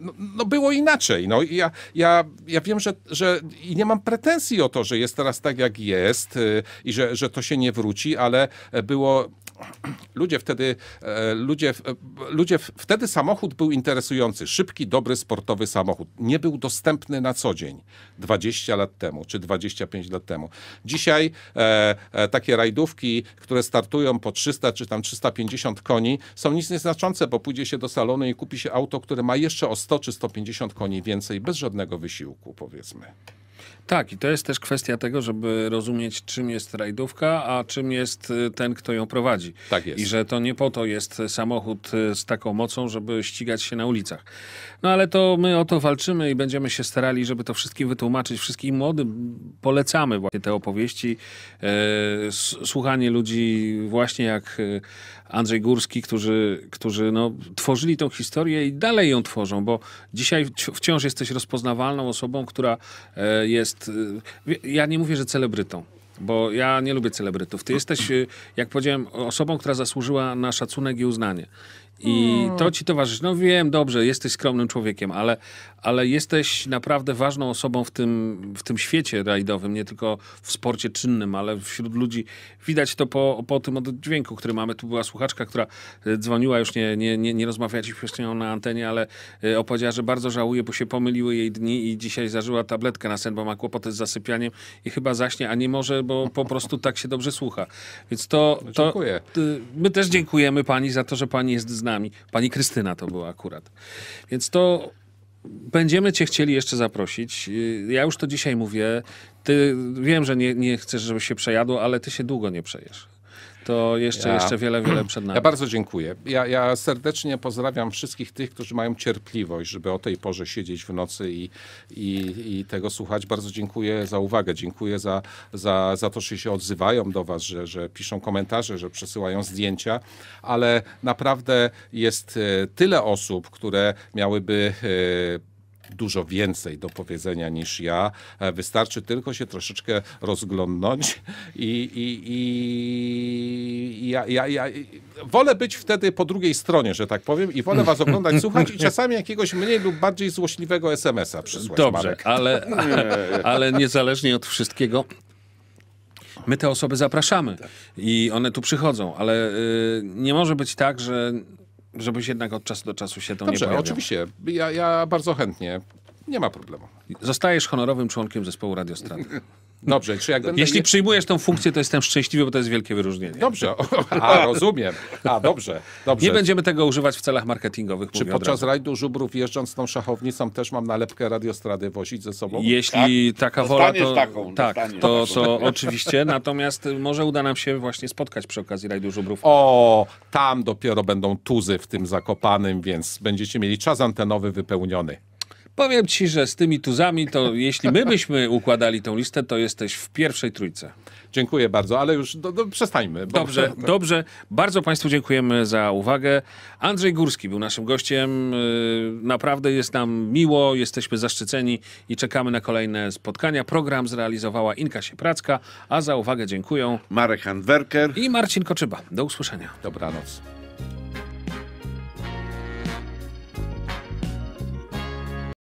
B: no, no, było inaczej. No, ja, ja, ja wiem, że, że i nie mam pretensji o to, że jest teraz tak, jak jest y, i że, że to się nie wróci, ale e, było, ludzie wtedy, e, ludzie, e, ludzie, wtedy samochód był interesujący. Szybki, dobry, sportowy samochód. Nie był dostępny na co dzień 20 lat temu czy 25 lat temu. Dzisiaj e, e, takie rajdówki, które startują po 300 czy tam 350 koni są nic nieznaczące, bo pójdzie się do salonu i kupi się auto, które ma jeszcze 100 czy 150 koni więcej
A: bez żadnego wysiłku, powiedzmy. Tak, i to jest też kwestia tego, żeby rozumieć, czym jest rajdówka, a czym jest y, ten, kto ją prowadzi. Tak jest. I że to nie po to jest samochód y, z taką mocą, żeby ścigać się na ulicach. No ale to my o to walczymy i będziemy się starali, żeby to wszystkim wytłumaczyć, wszystkim młodym. Polecamy właśnie te opowieści. E, słuchanie ludzi właśnie jak y, Andrzej Górski, którzy, którzy no, tworzyli tą historię i dalej ją tworzą, bo dzisiaj wciąż jesteś rozpoznawalną osobą, która e, jest jest... Y, ja nie mówię, że celebrytą bo ja nie lubię celebrytów. Ty jesteś, y, jak powiedziałem, osobą, która zasłużyła na szacunek i uznanie.
C: I hmm. to ci
A: towarzyszy. No wiem, dobrze, jesteś skromnym człowiekiem, ale, ale jesteś naprawdę ważną osobą w tym, w tym świecie rajdowym, nie tylko w sporcie czynnym, ale wśród ludzi. Widać to po, po tym oddźwięku, który mamy. Tu była słuchaczka, która e, dzwoniła, już nie, nie, nie, nie z nią na antenie, ale e, opowiedziała, że bardzo żałuje, bo się pomyliły jej dni i dzisiaj zażyła tabletkę na sen, bo ma kłopoty z zasypianiem i chyba zaśnie, a nie może, bo po prostu tak się dobrze słucha. Więc to... No, dziękuję. to my też dziękujemy pani za to, że pani jest z nami. Pani Krystyna to była akurat. Więc to będziemy cię chcieli jeszcze zaprosić. Y, ja już to dzisiaj mówię. Ty, wiem, że nie, nie chcesz, żeby się przejadło, ale ty się długo nie przejesz to jeszcze, ja, jeszcze wiele, wiele przed nami. Ja bardzo dziękuję.
B: Ja, ja serdecznie pozdrawiam wszystkich tych, którzy mają cierpliwość, żeby o tej porze siedzieć w nocy i, i, i tego słuchać. Bardzo dziękuję za uwagę. Dziękuję za, za, za to, że się odzywają do was, że, że piszą komentarze, że przesyłają zdjęcia, ale naprawdę jest e, tyle osób, które miałyby e, dużo więcej do powiedzenia niż ja. E, wystarczy tylko się troszeczkę rozglądnąć i, i, i ja, ja, ja wolę być wtedy po drugiej stronie, że tak powiem, i wolę was oglądać, słuchać i czasami jakiegoś mniej lub bardziej złośliwego SMS-a przysłać. Dobrze, ale, ale, ale
A: niezależnie od wszystkiego, my te osoby zapraszamy tak. i one tu przychodzą, ale y, nie może być tak, że żebyś jednak od czasu do czasu się to Dobrze, nie oczywiście. Ja, ja bardzo chętnie. Nie ma problemu. Zostajesz honorowym członkiem zespołu Radiostrady. Dobrze, czy jak będę... Jeśli przyjmujesz tą funkcję, to jestem szczęśliwy, bo to jest wielkie wyróżnienie. Dobrze, no. a rozumiem. A dobrze, dobrze. Nie będziemy tego używać w celach marketingowych. Czy podczas
B: rajdu żubrów jeżdżąc tą szachownicą też mam nalepkę
A: radiostrady wozić ze sobą? Jeśli tak? taka wola, to taką, tak, to, to oczywiście. Natomiast y, może uda nam się właśnie spotkać przy okazji rajdu żubrów. O, tam dopiero będą
B: tuzy w tym zakopanym, więc będziecie mieli czas antenowy wypełniony.
A: Powiem ci, że z tymi tuzami, to jeśli my byśmy układali tą listę, to jesteś w pierwszej trójce. Dziękuję bardzo, ale już do, do, przestańmy. dobrze, to... dobrze. Bardzo Państwu dziękujemy za uwagę. Andrzej Górski był naszym gościem. Y, naprawdę jest nam miło, jesteśmy zaszczyceni i czekamy na kolejne spotkania. Program zrealizowała Inka Siepracka, a za uwagę dziękuję Marek Handwerker i Marcin Koczyba. Do usłyszenia. Dobranoc.